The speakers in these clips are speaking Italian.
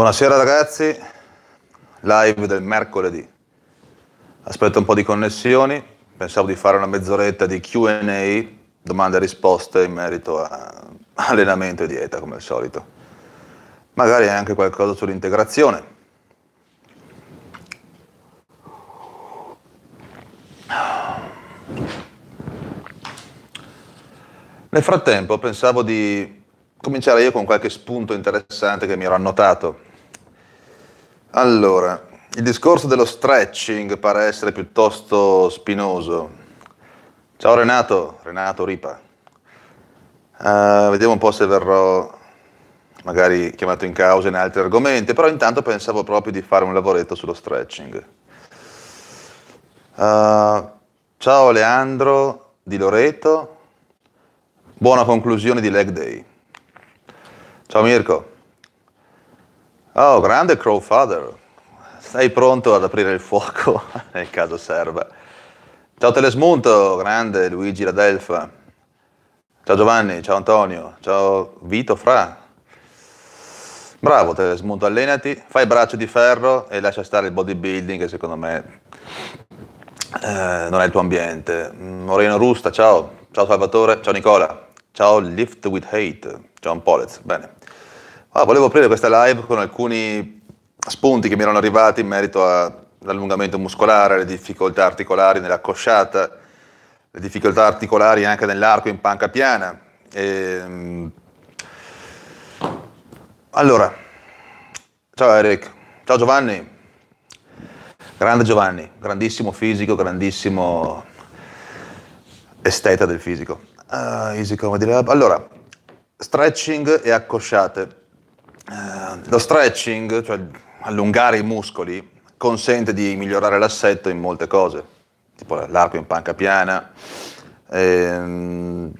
Buonasera ragazzi, live del mercoledì. Aspetto un po' di connessioni, pensavo di fare una mezz'oretta di QA, domande e risposte in merito a allenamento e dieta come al solito. Magari anche qualcosa sull'integrazione. Nel frattempo pensavo di cominciare io con qualche spunto interessante che mi ero annotato allora, il discorso dello stretching pare essere piuttosto spinoso. Ciao Renato, Renato Ripa. Uh, vediamo un po' se verrò magari chiamato in causa in altri argomenti, però intanto pensavo proprio di fare un lavoretto sullo stretching. Uh, ciao Leandro di Loreto, buona conclusione di Leg Day. Ciao Mirko. Oh, grande Crowfather, sei pronto ad aprire il fuoco nel caso serva. Ciao Telesmunto, grande Luigi Radelfa. Ciao Giovanni, ciao Antonio, ciao Vito Fra. Bravo Telesmunto, allenati, fai braccio di ferro e lascia stare il bodybuilding che secondo me eh, non è il tuo ambiente. Mm, Moreno Rusta, ciao. Ciao Salvatore, ciao Nicola. Ciao Lift with Hate, ciao Polez, bene. Ah, volevo aprire questa live con alcuni spunti che mi erano arrivati in merito all'allungamento muscolare, alle difficoltà articolari nella cosciata, le difficoltà articolari anche nell'arco in panca piana. E, ehm, allora, ciao Eric, ciao Giovanni, grande Giovanni, grandissimo fisico, grandissimo esteta del fisico. Uh, easy Comedy Lab. Allora, stretching e accosciate. Eh, lo stretching, cioè allungare i muscoli, consente di migliorare l'assetto in molte cose, tipo l'arco in panca piana, ehm,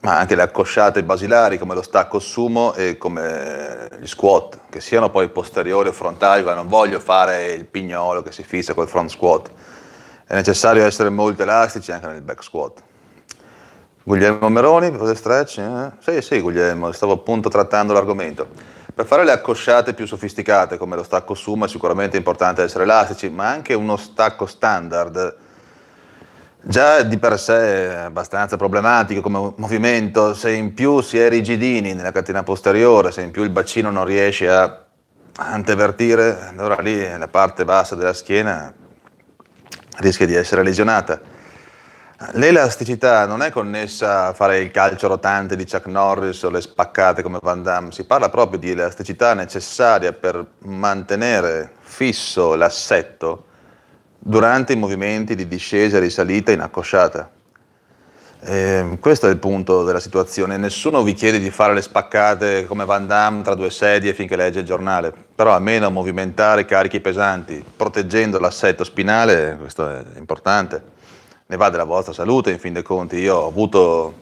ma anche le accosciate basilari come lo stacco sumo e come gli squat, che siano poi posteriori o frontali, ma non voglio fare il pignolo che si fissa col front squat. È necessario essere molto elastici anche nel back squat. Guglielmo Meroni, per fare stretch? Eh? Sì, sì, Guglielmo, stavo appunto trattando l'argomento. Per fare le accosciate più sofisticate, come lo stacco suma, sicuramente è importante essere elastici, ma anche uno stacco standard, già di per sé è abbastanza problematico come movimento, se in più si è rigidini nella catena posteriore, se in più il bacino non riesce a antevertire, allora lì la parte bassa della schiena rischia di essere lesionata. L'elasticità non è connessa a fare il calcio rotante di Chuck Norris o le spaccate come Van Damme, si parla proprio di elasticità necessaria per mantenere fisso l'assetto durante i movimenti di discesa, e risalita in accosciata. E ehm, questo è il punto della situazione. Nessuno vi chiede di fare le spaccate come Van Damme tra due sedie finché legge il giornale, però almeno movimentare carichi pesanti, proteggendo l'assetto spinale, questo è importante ne va della vostra salute, in fin dei conti. Io ho avuto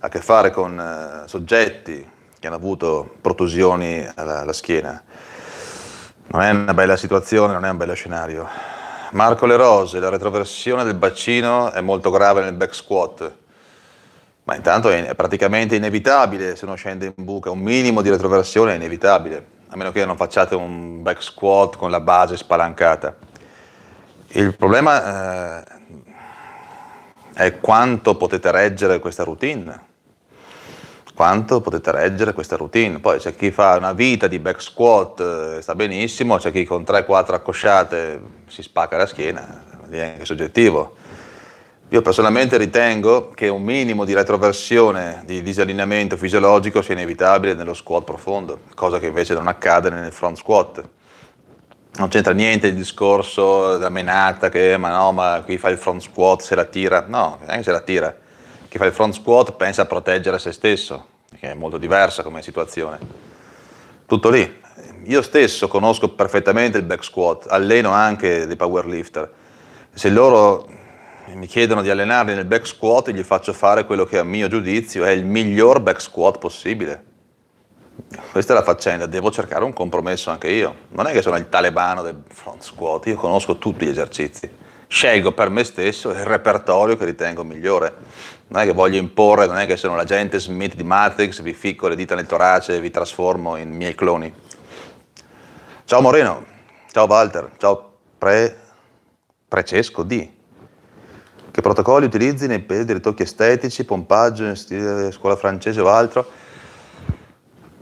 a che fare con eh, soggetti che hanno avuto protusioni alla, alla, schiena. Non è una bella situazione, non è un bello scenario. Marco Le Rose, la retroversione del bacino è molto grave nel back squat, ma intanto è, praticamente inevitabile se uno scende in buca, un minimo di retroversione è inevitabile, a meno che non facciate un back squat con la base spalancata. Il problema eh, è quanto potete reggere questa routine. Quanto potete reggere questa routine. Poi c'è chi fa una vita di back squat, eh, sta benissimo, c'è chi con 3-4 accosciate si spacca la schiena, lì è anche soggettivo. Io personalmente ritengo che un minimo di retroversione, di disallineamento fisiologico sia inevitabile nello squat profondo, cosa che invece non accade nel front squat non c'entra niente il discorso della menata che ma no, ma chi fa il front squat se la tira, no, neanche se la tira. Chi fa il front squat pensa a proteggere se stesso, che è molto diversa come situazione. Tutto lì. Io stesso conosco perfettamente il back squat, alleno anche dei powerlifter. Se loro mi chiedono di allenarli nel back squat, gli faccio fare quello che a mio giudizio è il miglior back squat possibile questa è la faccenda, devo cercare un compromesso anche io. Non è che sono il talebano del front squat, io conosco tutti gli esercizi. Scelgo per me stesso il repertorio che ritengo migliore. Non è che voglio imporre, non è che sono l'agente Smith di Matrix, vi ficco le dita nel torace e vi trasformo in miei cloni. Ciao Moreno, ciao Walter, ciao Pre... Precesco D. Che protocolli utilizzi nei pesi di ritocchi estetici, pompaggio in stile scuola francese o altro?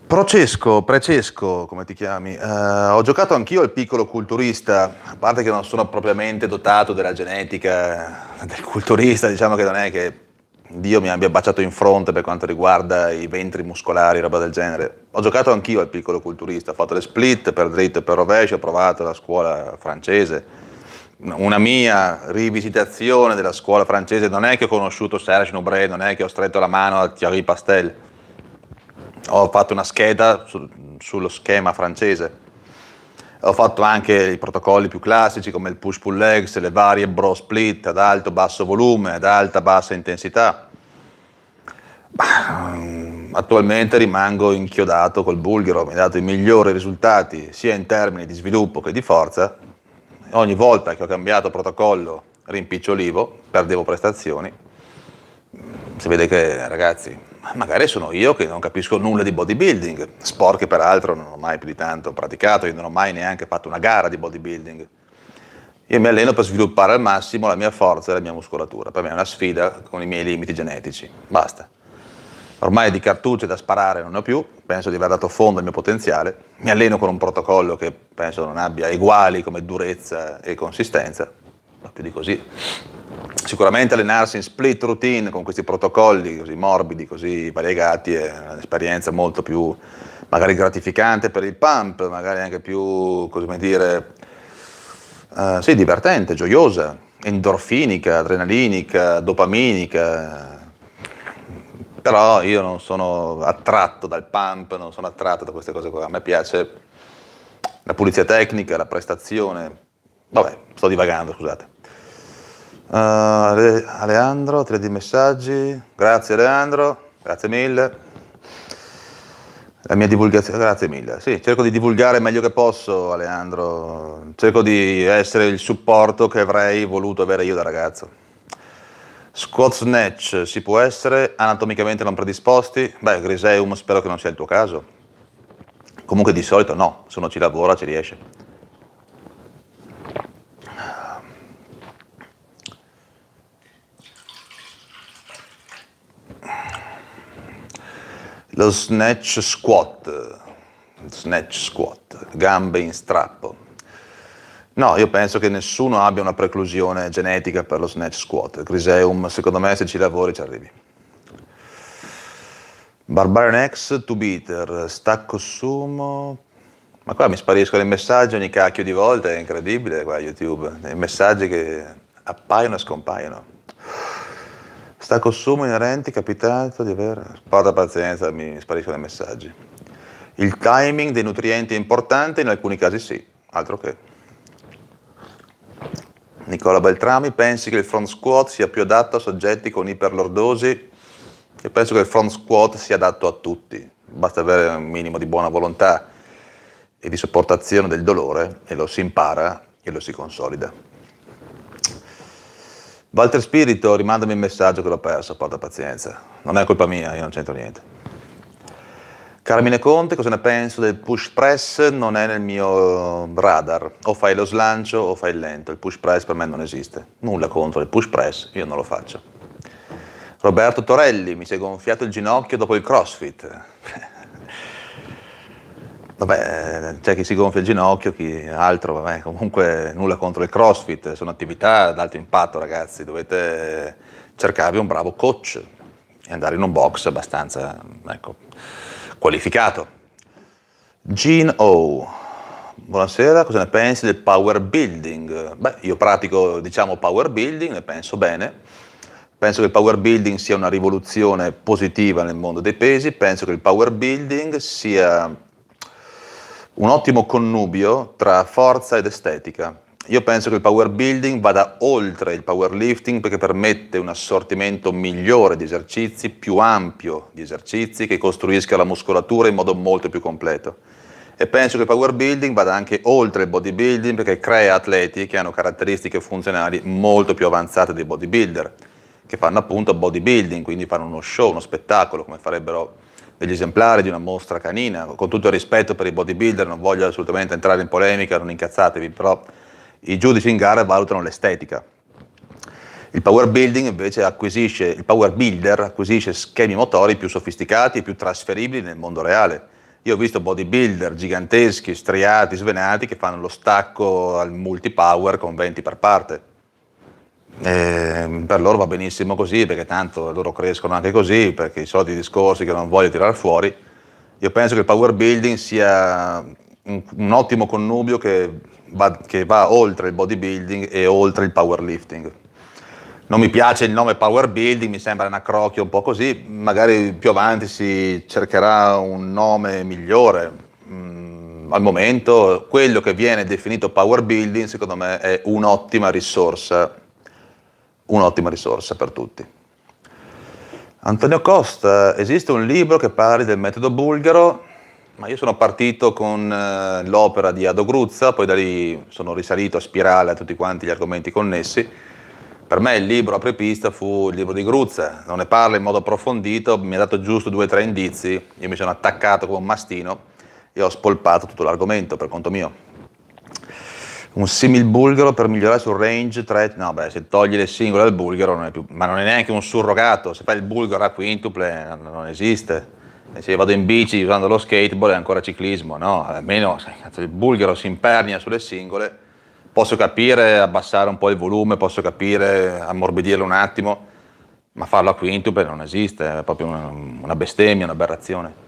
Procesco, Precesco, come ti chiami, eh, ho giocato anch'io al piccolo culturista, a parte che non sono propriamente dotato della genetica del culturista, diciamo che non è che Dio mi abbia baciato in fronte per quanto riguarda i ventri muscolari, roba del genere. Ho giocato anch'io al piccolo culturista, ho fatto le split per dritto e per rovescio, ho provato la scuola francese. Una mia rivisitazione della scuola francese non è che ho conosciuto Serge Nobre, non è che ho stretto la mano a Thierry Pastel ho fatto una scheda su, sullo schema francese. Ho fatto anche i protocolli più classici come il push pull legs, le varie bro split ad alto basso volume, ad alta bassa intensità. Attualmente rimango inchiodato col bulgaro, mi ha dato i migliori risultati sia in termini di sviluppo che di forza. Ogni volta che ho cambiato protocollo rimpicciolivo, perdevo prestazioni. Si vede che ragazzi magari sono io che non capisco nulla di bodybuilding, sport che peraltro non ho mai più di tanto praticato, io non ho mai neanche fatto una gara di bodybuilding. Io mi alleno per sviluppare al massimo la mia forza e la mia muscolatura, per me è una sfida con i miei limiti genetici, basta. Ormai di cartucce da sparare non ne ho più, penso di aver dato fondo al mio potenziale, mi alleno con un protocollo che penso non abbia eguali come durezza e consistenza, ma più di così. Sicuramente allenarsi in split routine con questi protocolli così morbidi, così variegati, è un'esperienza molto più magari gratificante per il pump, magari anche più, come dire, eh, sì, divertente, gioiosa, endorfinica, adrenalinica, dopaminica. Però io non sono attratto dal pump, non sono attratto da queste cose qua. A me piace la pulizia tecnica, la prestazione. Vabbè, sto divagando, scusate. Uh, Aleandro, 3D messaggi, grazie Aleandro, grazie mille. La mia divulgazione, grazie mille. Sì, cerco di divulgare meglio che posso, Aleandro. Cerco di essere il supporto che avrei voluto avere io da ragazzo. Squat snatch si può essere anatomicamente non predisposti? Beh, Griseum spero che non sia il tuo caso. Comunque di solito no, se uno ci lavora ci riesce. Lo snatch squat, snatch squat, gambe in strappo. No, io penso che nessuno abbia una preclusione genetica per lo snatch squat. Il Criseum, secondo me, se ci lavori ci arrivi. Barbarian X, to beater, stacco sumo. Ma qua mi spariscono i messaggi ogni cacchio di volta, è incredibile qua YouTube. I messaggi che appaiono e scompaiono. Stacco consumo inerente capitato di aver... Spada pazienza, mi spariscono i messaggi. Il timing dei nutrienti è importante, in alcuni casi sì, altro che. Nicola Beltrami, pensi che il front squat sia più adatto a soggetti con iperlordosi? Io penso che il front squat sia adatto a tutti, basta avere un minimo di buona volontà e di sopportazione del dolore e lo si impara e lo si consolida. Walter Spirito, rimandami il messaggio che l'ho perso, porta pazienza. Non è colpa mia, io non c'entro niente. Carmine Conte, cosa ne penso del push press? Non è nel mio radar. O fai lo slancio o fai il lento. Il push press per me non esiste. Nulla contro il push press, io non lo faccio. Roberto Torelli, mi si è gonfiato il ginocchio dopo il crossfit. Vabbè, c'è chi si gonfia il ginocchio, chi altro, vabbè, comunque nulla contro il crossfit, sono attività ad alto impatto ragazzi, dovete cercarvi un bravo coach e andare in un box abbastanza ecco, qualificato. Gene O, buonasera, cosa ne pensi del power building? Beh, io pratico diciamo power building, e penso bene, Penso che il power building sia una rivoluzione positiva nel mondo dei pesi, penso che il power building sia un ottimo connubio tra forza ed estetica. Io penso che il power building vada oltre il powerlifting perché permette un assortimento migliore di esercizi, più ampio di esercizi, che costruisca la muscolatura in modo molto più completo. E penso che il power building vada anche oltre il bodybuilding perché crea atleti che hanno caratteristiche funzionali molto più avanzate dei bodybuilder, che fanno appunto bodybuilding, quindi fanno uno show, uno spettacolo, come farebbero degli esemplari di una mostra canina, con tutto il rispetto per i bodybuilder, non voglio assolutamente entrare in polemica, non incazzatevi, però i giudici in gara valutano l'estetica. Il power building invece acquisisce, il power builder acquisisce schemi motori più sofisticati e più trasferibili nel mondo reale. Io ho visto bodybuilder giganteschi, striati, svenati che fanno lo stacco al multipower con 20 per parte e ehm, per loro va benissimo così perché tanto loro crescono anche così, perché i soliti discorsi che non voglio tirare fuori. Io penso che il power building sia un, un ottimo connubio che va, che va oltre il bodybuilding e oltre il powerlifting. Non mi piace il nome power building, mi sembra un accrocchio un po' così, magari più avanti si cercherà un nome migliore. Mm, al momento quello che viene definito power building secondo me è un'ottima risorsa un'ottima risorsa per tutti. Antonio Costa, esiste un libro che parli del metodo bulgaro, ma io sono partito con eh, l'opera di Ado Gruzza, poi da lì sono risalito a spirale a tutti quanti gli argomenti connessi. Per me il libro apripista fu il libro di Gruzza, non ne parla in modo approfondito, mi ha dato giusto due o tre indizi, io mi sono attaccato come un mastino e ho spolpato tutto l'argomento per conto mio un simil bulgaro per migliorare sul range 3, no beh se togli le singole al bulgaro non è più, ma non è neanche un surrogato, se fai il bulgaro a quintuple non, esiste, e se vado in bici usando lo skateboard è ancora ciclismo, no, almeno se il bulgaro si impernia sulle singole, posso capire abbassare un po' il volume, posso capire ammorbidirlo un attimo, ma farlo a quintuple non esiste, è proprio una bestemmia, un'aberrazione.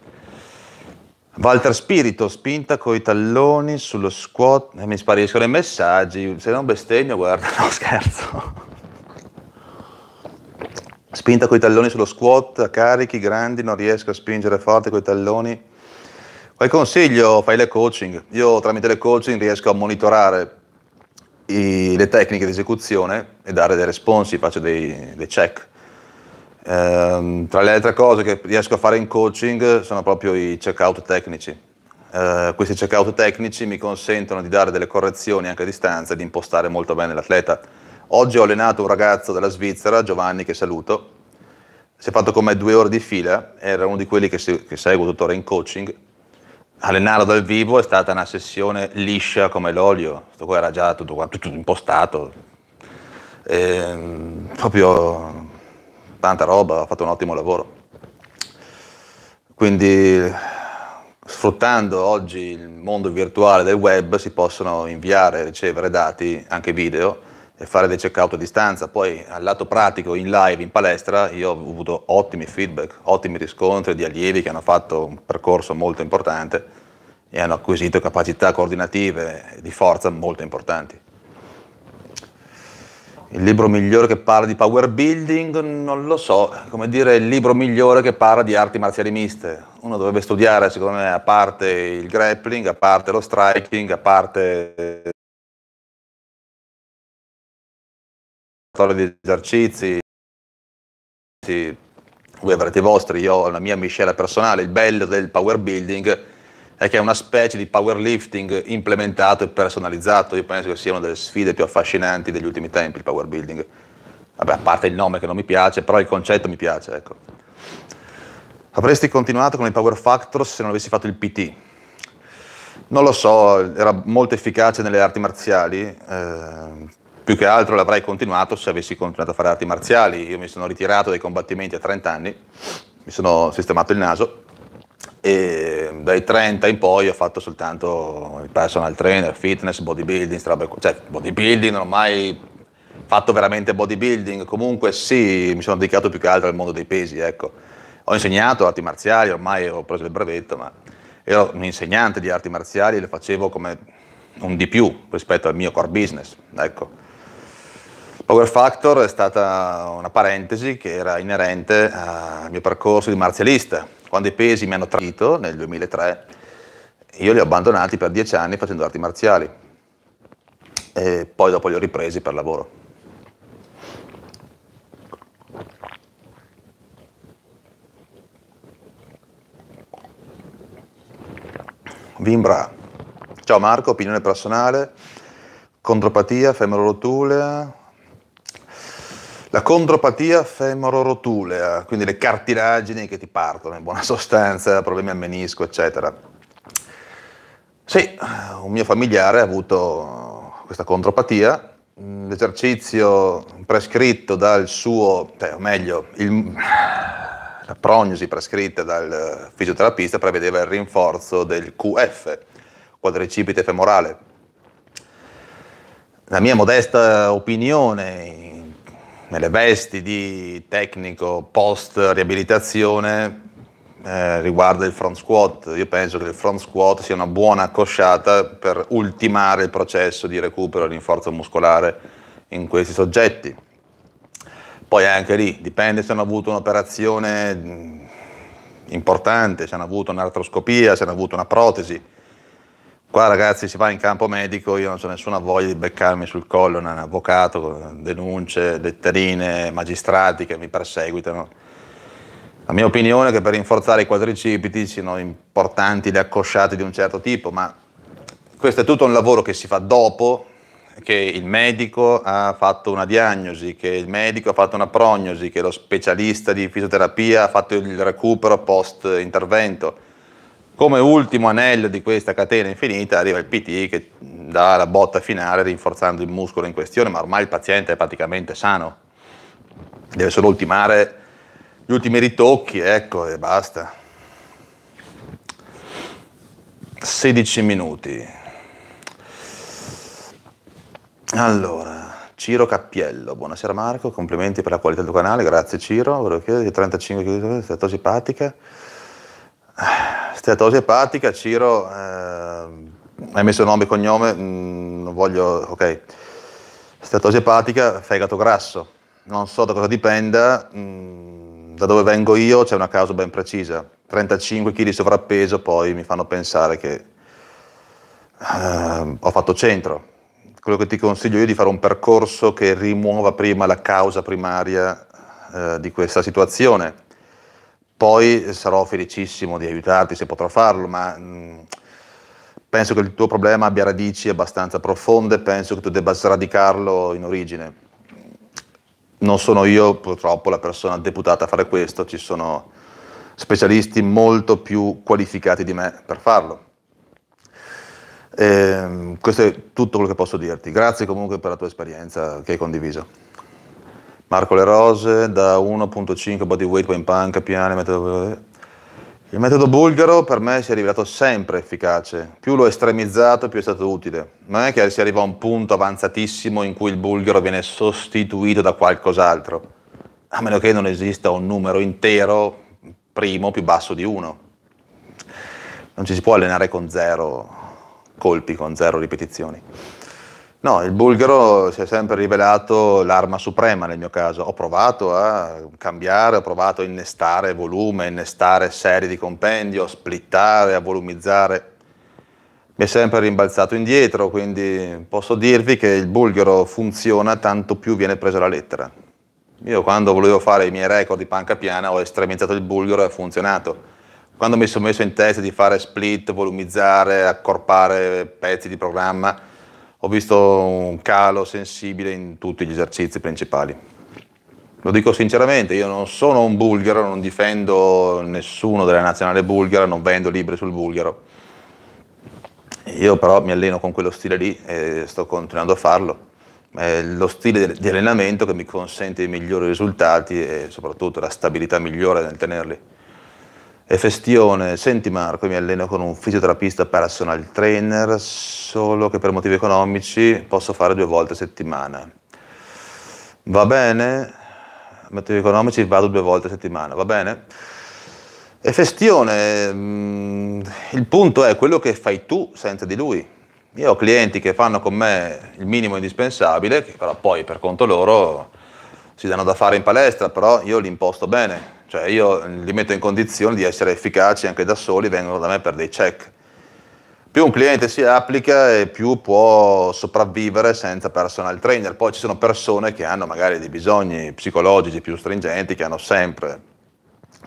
Walter Spirito, spinta coi talloni sullo squat, eh, mi spariscono i messaggi, se non bestemmio guarda, no scherzo. Spinta coi talloni sullo squat, carichi grandi, non riesco a spingere forte coi talloni. Qual consiglio? Fai le coaching. Io tramite le coaching riesco a monitorare i, le tecniche di esecuzione e dare dei responsi, faccio dei, dei check eh, tra le altre cose che riesco a fare in coaching sono proprio i checkout tecnici. Eh, questi checkout tecnici mi consentono di dare delle correzioni anche a distanza e di impostare molto bene l'atleta. Oggi ho allenato un ragazzo della Svizzera, Giovanni, che saluto. Si è fatto con me due ore di fila, era uno di quelli che, si, che seguo tuttora in coaching. Allenarlo dal vivo è stata una sessione liscia come l'olio, questo qua era già tutto, tutto impostato, e, ehm, proprio tanta roba, ha fatto un ottimo lavoro. Quindi sfruttando oggi il mondo virtuale del web si possono inviare, e ricevere dati, anche video, e fare dei check out a distanza. Poi al lato pratico, in live, in palestra, io ho avuto ottimi feedback, ottimi riscontri di allievi che hanno fatto un percorso molto importante e hanno acquisito capacità coordinative e di forza molto importanti. Il libro migliore che parla di power building, non lo so, come dire il libro migliore che parla di arti marziali miste. Uno dovrebbe studiare, secondo me, a parte il grappling, a parte lo striking, a parte di esercizi, voi avrete i vostri, io ho la mia miscela personale, il bello del power building è che è una specie di powerlifting implementato e personalizzato. Io penso che sia una delle sfide più affascinanti degli ultimi tempi, il powerbuilding. Vabbè, a parte il nome che non mi piace, però il concetto mi piace, ecco. Avresti continuato con il Power Factor se non avessi fatto il PT? Non lo so, era molto efficace nelle arti marziali, eh, più che altro l'avrei continuato se avessi continuato a fare arti marziali. Io mi sono ritirato dai combattimenti a 30 anni, mi sono sistemato il naso e dai 30 in poi ho fatto soltanto il personal trainer, fitness, bodybuilding, cioè bodybuilding non ho mai fatto veramente bodybuilding, comunque sì, mi sono dedicato più che altro al mondo dei pesi, ecco. Ho insegnato arti marziali, ormai ho preso il brevetto, ma ero un insegnante di arti marziali e le facevo come un di più rispetto al mio core business, ecco. Power Factor è stata una parentesi che era inerente al mio percorso di marzialista, quando i pesi mi hanno tradito nel 2003, io li ho abbandonati per dieci anni facendo arti marziali e poi dopo li ho ripresi per lavoro. Vimbra. Ciao Marco, opinione personale, contropatia, rotulea. La condropatia femororotulea, eh, quindi le cartilagini che ti partono in buona sostanza, problemi al menisco, eccetera. Sì, un mio familiare ha avuto questa condropatia, mm, l'esercizio prescritto dal suo, cioè, o meglio, il, la prognosi prescritta dal fisioterapista prevedeva il rinforzo del QF, quadricipite femorale. La mia modesta opinione nelle vesti di tecnico post riabilitazione eh, riguardo il front squat. Io penso che il front squat sia una buona accosciata per ultimare il processo di recupero e rinforzo muscolare in questi soggetti. Poi anche lì dipende se hanno avuto un'operazione mm, importante, se hanno avuto un'artroscopia, se hanno avuto una protesi Qua ragazzi si va in campo medico, io non ho nessuna voglia di beccarmi sul collo un avvocato, denunce, letterine, magistrati che mi perseguitano. La mia opinione è che per rinforzare i quadricipiti siano importanti le accosciate di un certo tipo, ma questo è tutto un lavoro che si fa dopo che il medico ha fatto una diagnosi, che il medico ha fatto una prognosi, che lo specialista di fisioterapia ha fatto il recupero post intervento come ultimo anello di questa catena infinita arriva il PT che dà la botta finale rinforzando il muscolo in questione, ma ormai il paziente è praticamente sano, deve solo ultimare gli ultimi ritocchi, ecco e basta. 16 minuti. Allora, Ciro Cappiello, buonasera Marco, complimenti per la qualità del tuo canale, grazie Ciro, volevo chiedere 35 kg di statosi epatica. Steatosi epatica, Ciro, eh, hai messo nome e cognome, mm, non voglio, ok. Steatosi epatica, fegato grasso. Non so da cosa dipenda, mm, da dove vengo io c'è una causa ben precisa. 35 kg di sovrappeso poi mi fanno pensare che eh, ho fatto centro. Quello che ti consiglio io è di fare un percorso che rimuova prima la causa primaria eh, di questa situazione poi sarò felicissimo di aiutarti se potrò farlo, ma mh, mm, penso che il tuo problema abbia radici abbastanza profonde, penso che tu debba sradicarlo in origine. Non sono io purtroppo la persona deputata a fare questo, ci sono specialisti molto più qualificati di me per farlo. E, ehm, questo è tutto quello che posso dirti. Grazie comunque per la tua esperienza che hai condiviso. Marco Le Rose da 1.5 bodyweight point punk, piano Il metodo bulgaro per me si è rivelato sempre efficace, più l'ho estremizzato più è stato utile. Non è che si arriva a un punto avanzatissimo in cui il bulgaro viene sostituito da qualcos'altro, a meno che non esista un numero intero primo più basso di 1. Non ci si può allenare con zero colpi, con zero ripetizioni. No, il bulgaro si è sempre rivelato l'arma suprema nel mio caso. Ho provato a cambiare, ho provato a innestare volume, innestare serie di compendio, a splittare, a volumizzare. Mi è sempre rimbalzato indietro, quindi posso dirvi che il bulgaro funziona tanto più viene preso la lettera. Io quando volevo fare i miei record di panca piana ho estremizzato il bulgaro e ha funzionato. Quando mi sono messo in testa di fare split, volumizzare, accorpare pezzi di programma, ho visto un calo sensibile in tutti gli esercizi principali. Lo dico sinceramente, io non sono un bulgaro, non difendo nessuno della nazionale bulgara, non vendo libri sul bulgaro. Io però mi alleno con quello stile lì e sto continuando a farlo. È lo stile di allenamento che mi consente i migliori risultati e soprattutto la stabilità migliore nel tenerli. E Festione, senti Marco, mi alleno con un fisioterapista personal trainer, solo che per motivi economici posso fare due volte a settimana. Va bene? Motivi economici vado due volte a settimana, va bene? E Festione, mm, il punto è quello che fai tu senza di lui. Io ho clienti che fanno con me il minimo indispensabile, che però poi per conto loro si danno da fare in palestra, però io li imposto bene, cioè io li metto in condizione di essere efficaci anche da soli, vengono da me per dei check. Più un cliente si applica e più può sopravvivere senza personal trainer. Poi ci sono persone che hanno magari dei bisogni psicologici più stringenti, che hanno sempre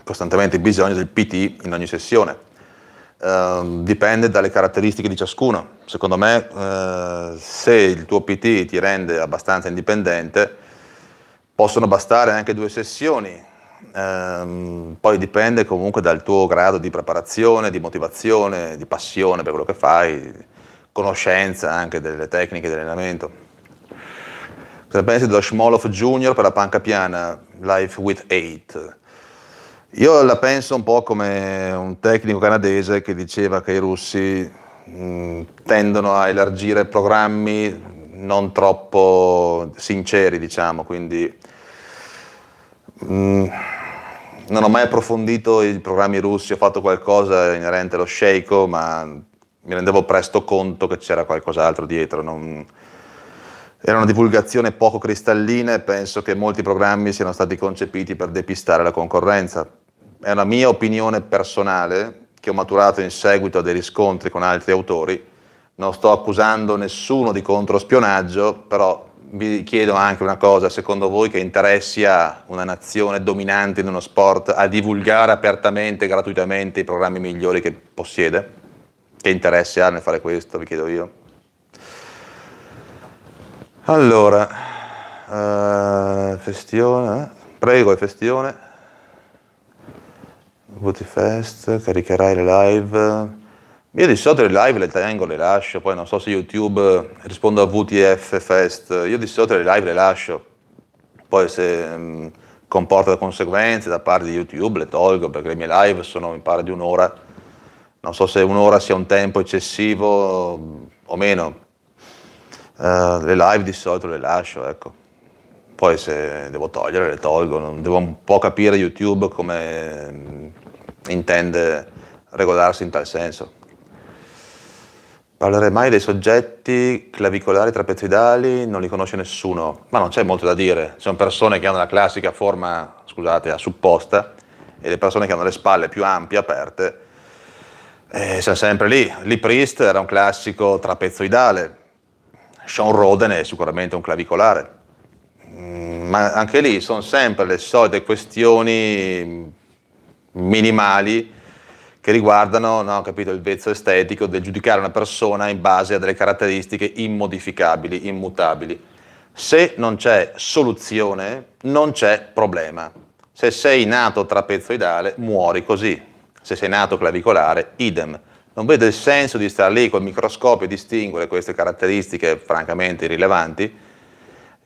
costantemente bisogno del PT in ogni sessione. Uh, dipende dalle caratteristiche di ciascuno. Secondo me, uh, se il tuo PT ti rende abbastanza indipendente, possono bastare anche due sessioni ehm, poi dipende comunque dal tuo grado di preparazione, di motivazione, di passione per quello che fai, conoscenza anche delle tecniche di allenamento. Cosa pensi dello Shmolov Junior per la panca piana, Life with 8? Io la penso un po' come un tecnico canadese che diceva che i russi mh, mm, tendono a elargire programmi non troppo sinceri, diciamo, quindi Mm, non ho mai approfondito i programmi russi, ho fatto qualcosa inerente allo sceiko, ma mi rendevo presto conto che c'era qualcos'altro dietro. Non... Era una divulgazione poco cristallina e penso che molti programmi siano stati concepiti per depistare la concorrenza. È una mia opinione personale che ho maturato in seguito a dei riscontri con altri autori. Non sto accusando nessuno di controspionaggio, però vi chiedo anche una cosa, secondo voi che interessi a una nazione dominante in uno sport a divulgare apertamente, e gratuitamente i programmi migliori che possiede? Che interesse ha nel fare questo, vi chiedo io. Allora, eh, Festione, eh? prego Festione, Votifest, caricherai le live, io di solito le live le tengo, le lascio, poi non so se YouTube eh, rispondo a VTF Fest, io di solito le live le lascio, poi se mh, mm, comporta conseguenze da parte di YouTube le tolgo perché le mie live sono in pari di un'ora, non so se un'ora sia un tempo eccessivo mm, o meno, uh, le live di solito le lascio, ecco. Poi se devo togliere le tolgo, devo un po' capire YouTube come mh, mm, intende regolarsi in tal senso. Parlare mai dei soggetti clavicolari trapezoidali, non li conosce nessuno, ma non c'è molto da dire. sono persone che hanno la classica forma, scusate, a supposta e le persone che hanno le spalle più ampie, aperte, eh, sono sempre lì. Lee Priest era un classico trapezoidale, Sean Roden è sicuramente un clavicolare, mm, ma anche lì sono sempre le solite questioni minimali che riguardano no, capito, il vezzo estetico del giudicare una persona in base a delle caratteristiche immodificabili, immutabili. Se non c'è soluzione, non c'è problema. Se sei nato trapezoidale, muori così. Se sei nato clavicolare, idem. Non vedo il senso di stare lì col microscopio e distinguere queste caratteristiche francamente irrilevanti,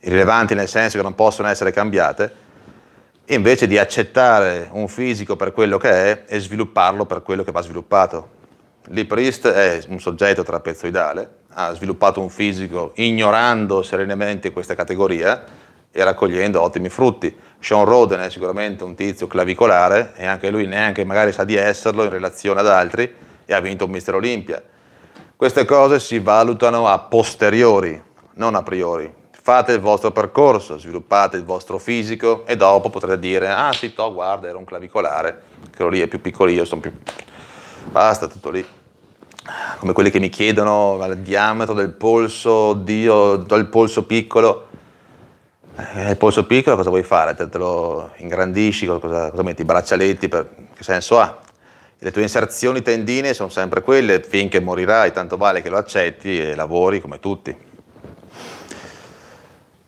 irrilevanti nel senso che non possono essere cambiate, invece di accettare un fisico per quello che è e svilupparlo per quello che va sviluppato. Lee Priest è un soggetto trapezoidale, ha sviluppato un fisico ignorando serenamente questa categoria e raccogliendo ottimi frutti. Sean Roden è sicuramente un tizio clavicolare e anche lui neanche magari sa di esserlo in relazione ad altri e ha vinto un Mister Olimpia. Queste cose si valutano a posteriori, non a priori fate il vostro percorso, sviluppate il vostro fisico e dopo potrete dire, ah sì, to, guarda, era un clavicolare, quello lì è più piccolo io, sono più... Basta, tutto lì. Come quelli che mi chiedono il diametro del polso, oddio, do il polso piccolo. Eh, il polso piccolo cosa vuoi fare? Te, te lo ingrandisci, cosa, cosa metti? I braccialetti, per... che senso ha? le tue inserzioni tendine sono sempre quelle, finché morirai, tanto vale che lo accetti e lavori come tutti.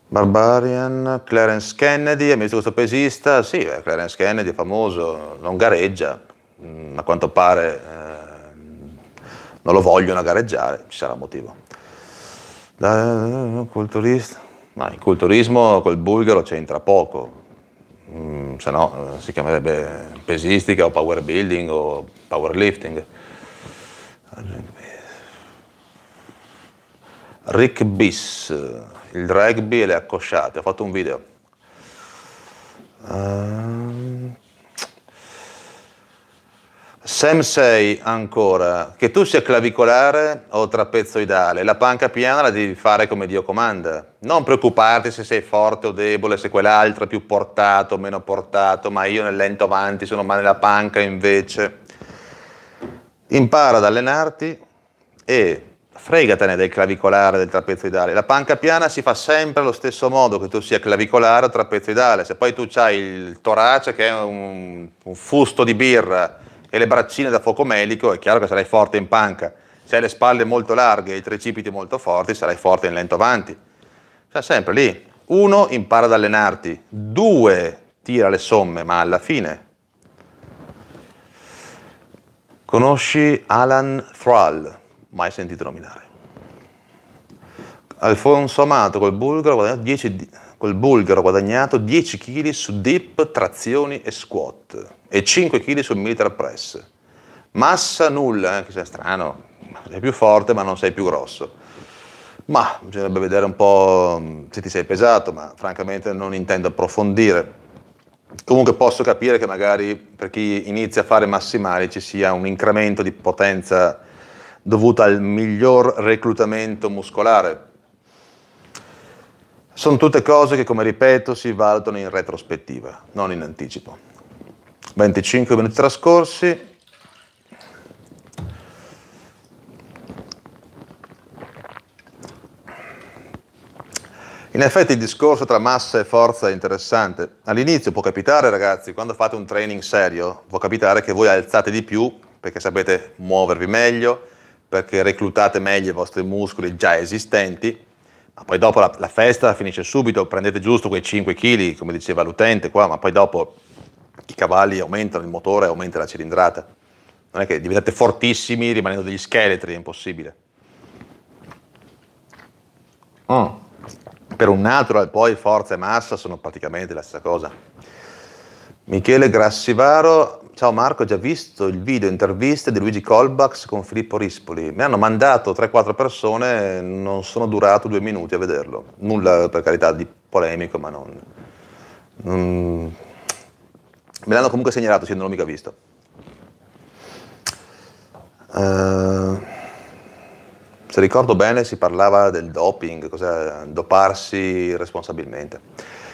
Barbarian, Clarence Kennedy, amici questo pesista, sì, eh, Clarence Kennedy è famoso, non gareggia, mh, mm, a quanto pare eh, non lo vogliono gareggiare, ci sarà motivo. Da, eh, culturista, ma in culturismo col bulgaro c'entra poco, mm, se no eh, si chiamerebbe pesistica o power building o powerlifting. Rick Biss, il rugby e le accosciate, ho fatto un video. Uh, Sam 6 ancora, che tu sia clavicolare o trapezoidale, la panca piana la devi fare come Dio comanda. Non preoccuparti se sei forte o debole, se quell'altro è più portato o meno portato, ma io nel lento avanti sono male la panca invece. Impara ad allenarti e fregatene del clavicolare, del trapezoidale. La panca piana si fa sempre allo stesso modo, che tu sia clavicolare o trapezoidale. Se poi tu hai il torace che è un, un, fusto di birra e le braccine da fuoco melico, è chiaro che sarai forte in panca. Se hai le spalle molto larghe e i tricipiti molto forti, sarai forte in lento avanti. Sta sempre lì. Uno, impara ad allenarti. Due, tira le somme, ma alla fine. Conosci Alan Thrall? mai sentito nominare. Alfonso Amato col bulgaro guadagnato 10, col bulgaro guadagnato 10 kg su dip, trazioni e squat e 5 kg su military press. Massa nulla, anche eh, se è strano, sei più forte ma non sei più grosso. Ma bisognerebbe vedere un po' se ti sei pesato, ma francamente non intendo approfondire. Comunque posso capire che magari per chi inizia a fare massimali ci sia un incremento di potenza dovuta al miglior reclutamento muscolare. Sono tutte cose che, come ripeto, si valutano in retrospettiva, non in anticipo. 25 minuti trascorsi. In effetti il discorso tra massa e forza è interessante. All'inizio può capitare, ragazzi, quando fate un training serio, può capitare che voi alzate di più perché sapete muovervi meglio, perché reclutate meglio i vostri muscoli già esistenti, ma poi dopo la, la festa finisce subito, prendete giusto quei 5 kg, come diceva l'utente qua, ma poi dopo i cavalli aumentano, il motore aumenta la cilindrata. Non è che diventate fortissimi rimanendo degli scheletri, è impossibile. Mm. Per un natural poi forza e massa sono praticamente la stessa cosa. Michele Grassivaro, ciao Marco, ho già visto il video interviste di Luigi Colbax con Filippo Rispoli. Mi hanno mandato 3-4 persone, non sono durato due minuti a vederlo. Nulla per carità di polemico, ma non... non... Me l'hanno comunque segnalato, sì, non l'ho mica visto. Uh, se ricordo bene si parlava del doping, cosa, doparsi responsabilmente.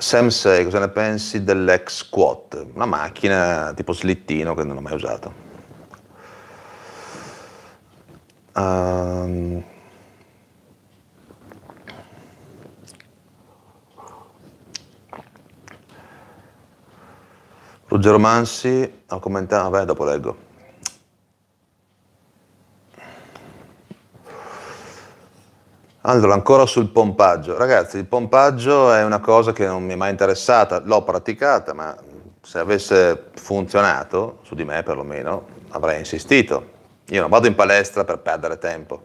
Sam 6, cosa ne pensi dell'ex squat? Una macchina tipo slittino che non ho mai usato. Um, Ruggero Mansi ha commentato, vabbè dopo leggo. Allora, ancora sul pompaggio. Ragazzi, il pompaggio è una cosa che non mi è mai interessata, l'ho praticata, ma se avesse funzionato, su di me perlomeno, avrei insistito. Io non vado in palestra per perdere tempo,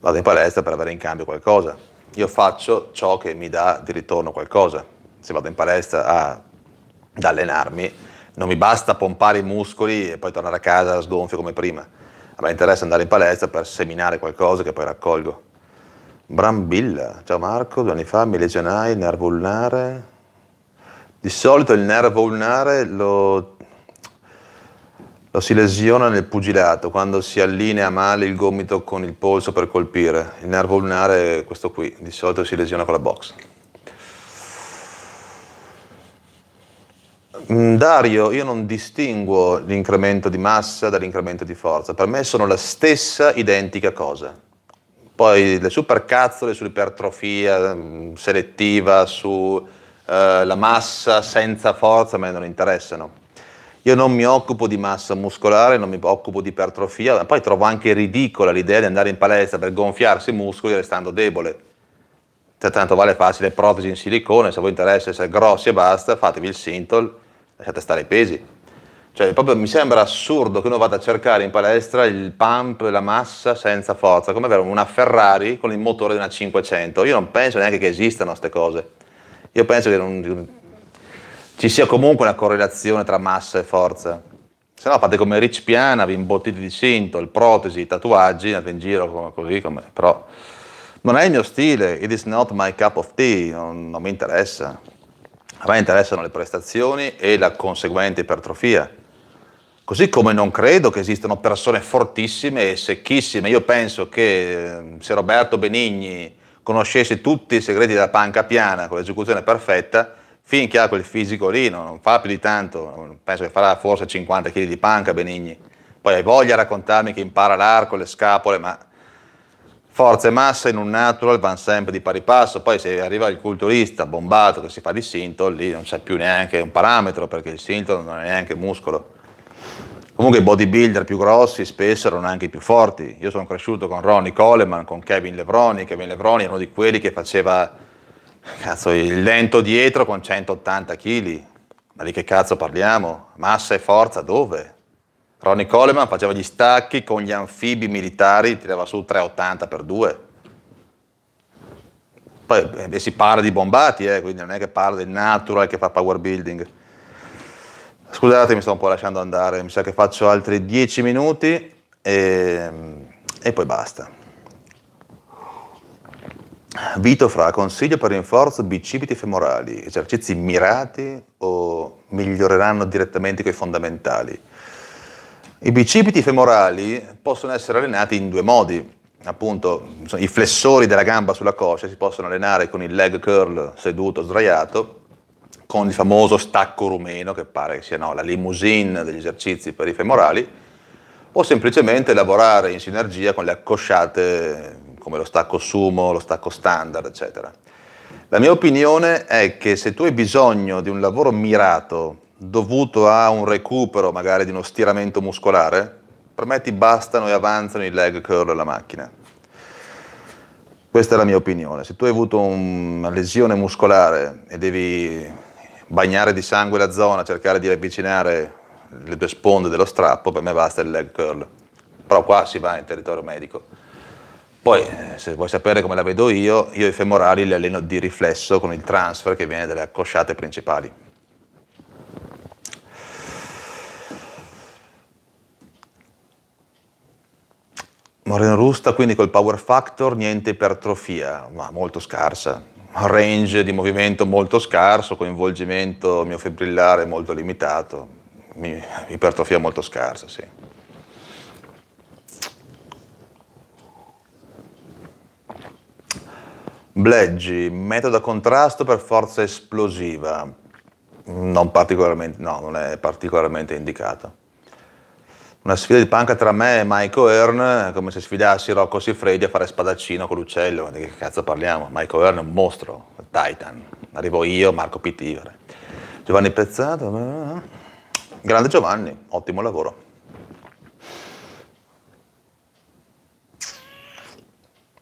vado in palestra per avere in cambio qualcosa. Io faccio ciò che mi dà di ritorno qualcosa. Se vado in palestra a, ad allenarmi, non mi basta pompare i muscoli e poi tornare a casa sgonfio come prima. A me interessa andare in palestra per seminare qualcosa che poi raccolgo. Brambilla, ciao Marco, due anni fa mi lesionai il nervo ulnare. Di solito il nervo ulnare lo, lo si lesiona nel pugilato, quando si allinea male il gomito con il polso per colpire. Il nervo ulnare è questo qui, di solito si lesiona con la box. Mm, Dario, io non distinguo l'incremento di massa dall'incremento di forza, per me sono la stessa identica cosa. Poi le supercazzole sull'ipertrofia mm, selettiva, sulla eh, massa senza forza, a me non interessano. Io non mi occupo di massa muscolare, non mi occupo di ipertrofia, poi trovo anche ridicola l'idea di andare in palestra per gonfiarsi i muscoli restando debole. Cioè, tanto vale facile protesi in silicone, se a voi interessa essere grossi e basta, fatevi il Sintol, lasciate stare i pesi. Cioè, proprio mi sembra assurdo che uno vada a cercare in palestra il pump, la massa senza forza, come avere una Ferrari con il motore di una 500. Io non penso neanche che esistano queste cose. Io penso che non, ci sia comunque una correlazione tra massa e forza. Se no fate come Rich Piana, vi imbottite di cinto, il protesi, i tatuaggi, andate in giro così, come, però non è il mio stile, it is not my cup of tea, non, non mi interessa. A me interessano le prestazioni e la conseguente ipertrofia Così come non credo che esistano persone fortissime e secchissime. Io penso che ehm, se Roberto Benigni conoscesse tutti i segreti della panca piana con l'esecuzione perfetta, finché ha quel fisico lì, non fa più di tanto, penso che farà forse 50 kg di panca Benigni. Poi hai voglia a raccontarmi che impara l'arco, le scapole, ma forza e massa in un natural vanno sempre di pari passo. Poi se arriva il culturista bombato che si fa di Sinton, lì non c'è più neanche un parametro perché il Sinton non è neanche muscolo. Comunque i bodybuilder più grossi spesso erano anche i più forti. Io sono cresciuto con Ronnie Coleman, con Kevin Lebroni. Kevin Lebroni era uno di quelli che faceva cazzo, il lento dietro con 180 kg. Ma di che cazzo parliamo? Massa e forza dove? Ronnie Coleman faceva gli stacchi con gli anfibi militari, tirava su 380 per 2. Poi eh, si parla di bombati, eh, quindi non è che parla del natural che fa power building. Scusate, mi sto un po' lasciando andare, mi sa che faccio altri 10 minuti e, e poi basta. Vito fra consiglio per rinforzo bicipiti femorali, esercizi mirati o miglioreranno direttamente coi fondamentali? I bicipiti femorali possono essere allenati in due modi appunto i flessori della gamba sulla coscia si possono allenare con il leg curl seduto, o sdraiato, con il famoso stacco rumeno, che pare sia no, la limousine degli esercizi per i femorali, o semplicemente lavorare in sinergia con le accosciate come lo stacco sumo, lo stacco standard, eccetera. La mia opinione è che se tu hai bisogno di un lavoro mirato dovuto a un recupero magari di uno stiramento muscolare, per me ti bastano e avanzano i leg curl alla macchina. Questa è la mia opinione. Se tu hai avuto una lesione muscolare e devi bagnare di sangue la zona, cercare di avvicinare le due sponde dello strappo, per me basta il leg curl. Però qua si va in territorio medico. Poi, eh, se vuoi sapere come la vedo io, io i femorali li alleno di riflesso con il transfer che viene dalle accosciate principali. Moreno Rusta, quindi col power factor, niente ipertrofia, ma molto scarsa, range di movimento molto scarso, coinvolgimento miofibrillare molto limitato, ipertrofia molto scarsa, sì. Bleggi, metodo a contrasto per forza esplosiva, non particolarmente, no, non è particolarmente indicato una sfida di panca tra me e Michael Earn, come se sfidassi Rocco Siffredi a fare spadaccino con l'uccello. Di che cazzo parliamo? Michael Earn è un mostro, Titan. Arrivo io, Marco Pittivere. Giovanni Pezzato. Grande Giovanni, ottimo lavoro.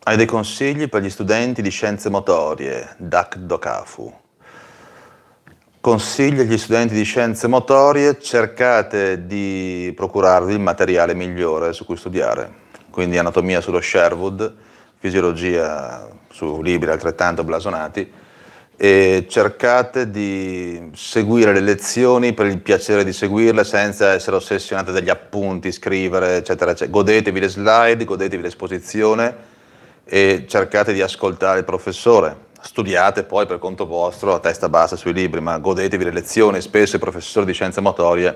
Hai dei consigli per gli studenti di scienze motorie, Dak Dokafu? Consiglio agli studenti di scienze motorie, cercate di procurarvi il materiale migliore su cui studiare, quindi anatomia sullo Sherwood, fisiologia su libri altrettanto blasonati, e cercate di seguire le lezioni per il piacere di seguirle senza essere ossessionati dagli appunti, scrivere, eccetera, eccetera. Godetevi le slide, godetevi l'esposizione e cercate di ascoltare il professore studiate poi per conto vostro a testa bassa sui libri, ma godetevi le lezioni, spesso i professori di scienze motorie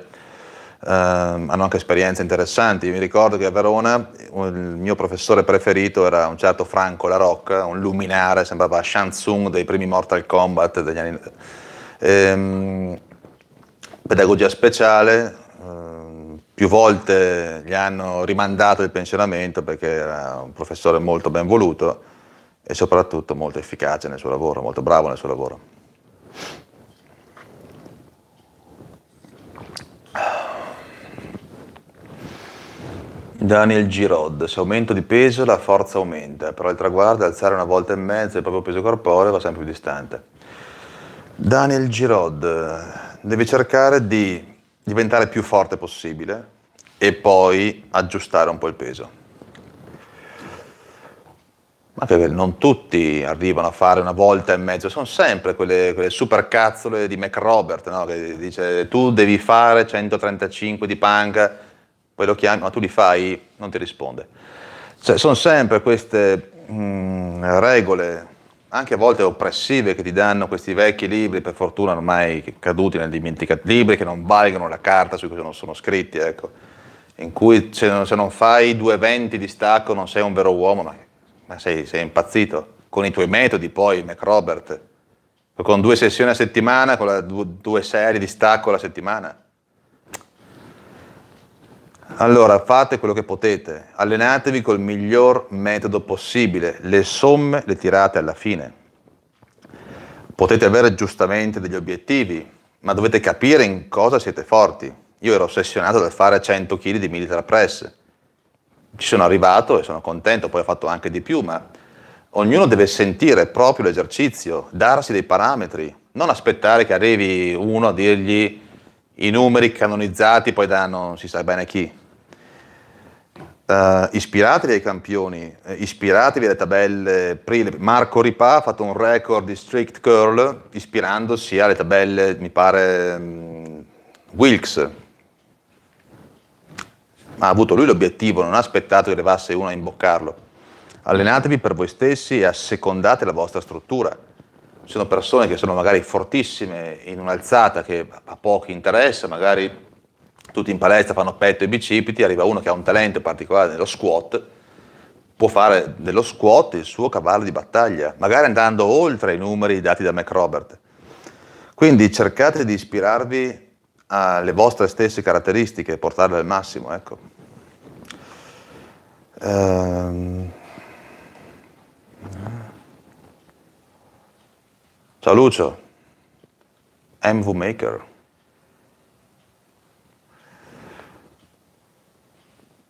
eh, hanno anche esperienze interessanti. Mi ricordo che a Verona il mio professore preferito era un certo Franco La Rocca, un luminare, sembrava Shang Tsung dei primi Mortal Kombat degli anni... Ehm, pedagogia speciale, eh, più volte gli hanno rimandato il pensionamento perché era un professore molto ben voluto e soprattutto molto efficace nel suo lavoro, molto bravo nel suo lavoro. Daniel Girod, se aumento di peso la forza aumenta, però il traguardo è alzare una volta e mezza il proprio peso corporeo va sempre più distante. Daniel Girod, devi cercare di diventare più forte possibile e poi aggiustare un po' il peso ma che non tutti arrivano a fare una volta e mezzo, sono sempre quelle, quelle supercazzole di Mac no? che dice tu devi fare 135 di panca, poi lo chiami, ma tu li fai, non ti risponde. Cioè, sono sempre queste mh, mm, regole, anche a volte oppressive, che ti danno questi vecchi libri, per fortuna ormai caduti nel dimenticato, libri che non valgono la carta su cui non sono scritti, ecco, in cui se non, se non fai 2,20 di stacco non sei un vero uomo, ma ma sei, sei impazzito, con i tuoi metodi poi, MacRobert, con due sessioni a settimana, con la, due, due serie di stacco alla settimana. Allora, fate quello che potete, allenatevi col miglior metodo possibile, le somme le tirate alla fine. Potete avere giustamente degli obiettivi, ma dovete capire in cosa siete forti. Io ero ossessionato dal fare 100 kg di military press, ci sono arrivato e sono contento, poi ho fatto anche di più, ma ognuno deve sentire proprio l'esercizio, darsi dei parametri, non aspettare che arrivi uno a dirgli i numeri canonizzati, poi da non si sa bene chi. Uh, ispiratevi ai campioni, eh, ispiratevi alle tabelle. Marco Ripa ha fatto un record di strict curl ispirandosi alle tabelle, mi pare, um, mm, Wilks, ha avuto lui l'obiettivo, non ha aspettato che arrivasse uno a imboccarlo. Allenatevi per voi stessi e assecondate la vostra struttura. Ci sono persone che sono magari fortissime in un'alzata che a pochi interessa, magari tutti in palestra fanno petto e bicipiti, arriva uno che ha un talento particolare nello squat, può fare dello squat il suo cavallo di battaglia, magari andando oltre i numeri dati da McRobert. Quindi cercate di ispirarvi alle vostre stesse caratteristiche portarle al massimo. Ecco. Ehm. Ciao Lucio, MV Maker.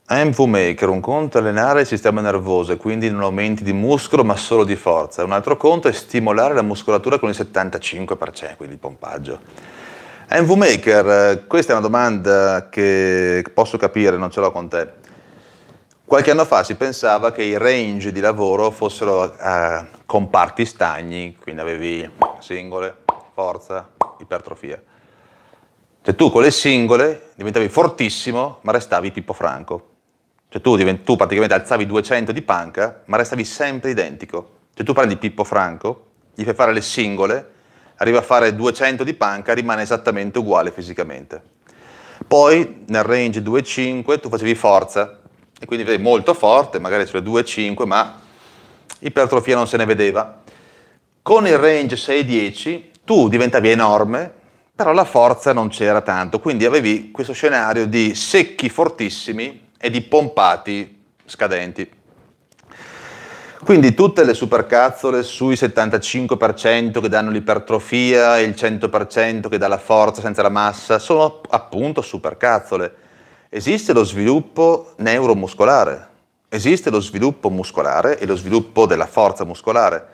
MV Maker, un conto è allenare il sistema nervoso e quindi non aumenti di muscolo ma solo di forza. Un altro conto è stimolare la muscolatura con il 75%, quindi il pompaggio. MV eh, Maker, eh, questa è una domanda che posso capire, non ce l'ho con te. Qualche anno fa si pensava che i range di lavoro fossero eh, comparti stagni, quindi avevi singole, forza, ipertrofia. Cioè tu con le singole diventavi fortissimo, ma restavi tipo franco. Cioè tu, divent- tu praticamente alzavi 200 di panca, ma restavi sempre identico. Cioè tu prendi Pippo Franco, gli fai fare le singole, arriva a fare 200 di panca, rimane esattamente uguale fisicamente. Poi nel range 2-5 tu facevi forza, e quindi vedi molto forte, magari sulle 2-5, ma ipertrofia non se ne vedeva. Con il range 6-10 tu diventavi enorme, però la forza non c'era tanto, quindi avevi questo scenario di secchi fortissimi e di pompati scadenti. Quindi tutte le supercazzole sui 75% che danno l'ipertrofia e il 100% che dà la forza senza la massa sono appunto supercazzole. Esiste lo sviluppo neuromuscolare, esiste lo sviluppo muscolare e lo sviluppo della forza muscolare.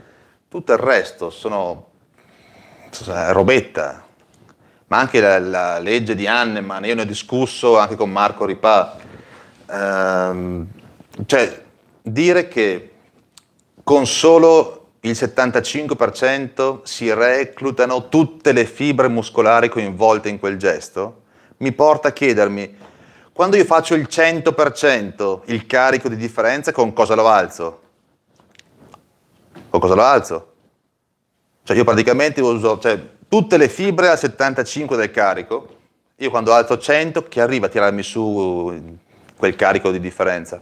Tutto il resto sono cioè, robetta. Ma anche la, la legge di Hanneman, io ne ho discusso anche con Marco Ripà. Ehm, cioè, dire che con solo il 75% si reclutano tutte le fibre muscolari coinvolte in quel gesto, mi porta a chiedermi, quando io faccio il 100% il carico di differenza, con cosa lo alzo? Con cosa lo alzo? Cioè io praticamente uso cioè, tutte le fibre al 75% del carico, io quando alzo 100, chi arriva a tirarmi su quel carico di differenza?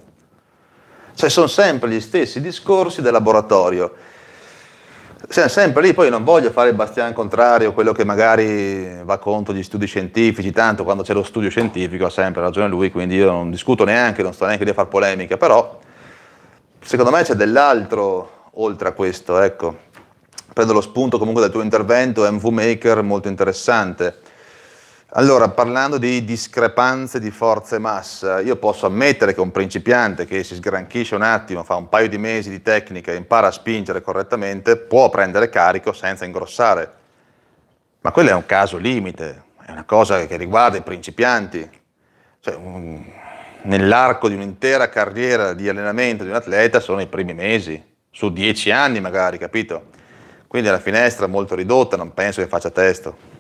Cioè sono sempre gli stessi discorsi del laboratorio. Siamo sempre lì, poi non voglio fare il bastian contrario, quello che magari va contro gli studi scientifici, tanto quando c'è lo studio scientifico ha sempre ragione lui, quindi io non discuto neanche, non sto neanche lì a fare polemiche, però secondo me c'è dell'altro oltre a questo, ecco. Prendo lo spunto comunque dal tuo intervento, MV maker molto interessante allora, parlando di discrepanze di forza e massa, io posso ammettere che un principiante che si sgranchisce un attimo, fa un paio di mesi di tecnica e impara a spingere correttamente, può prendere carico senza ingrossare. Ma quello è un caso limite, è una cosa che riguarda i principianti. Cioè, un, nell'arco di un'intera carriera di allenamento di un atleta sono i primi mesi, su dieci anni magari, capito? Quindi è una finestra molto ridotta, non penso che faccia testo.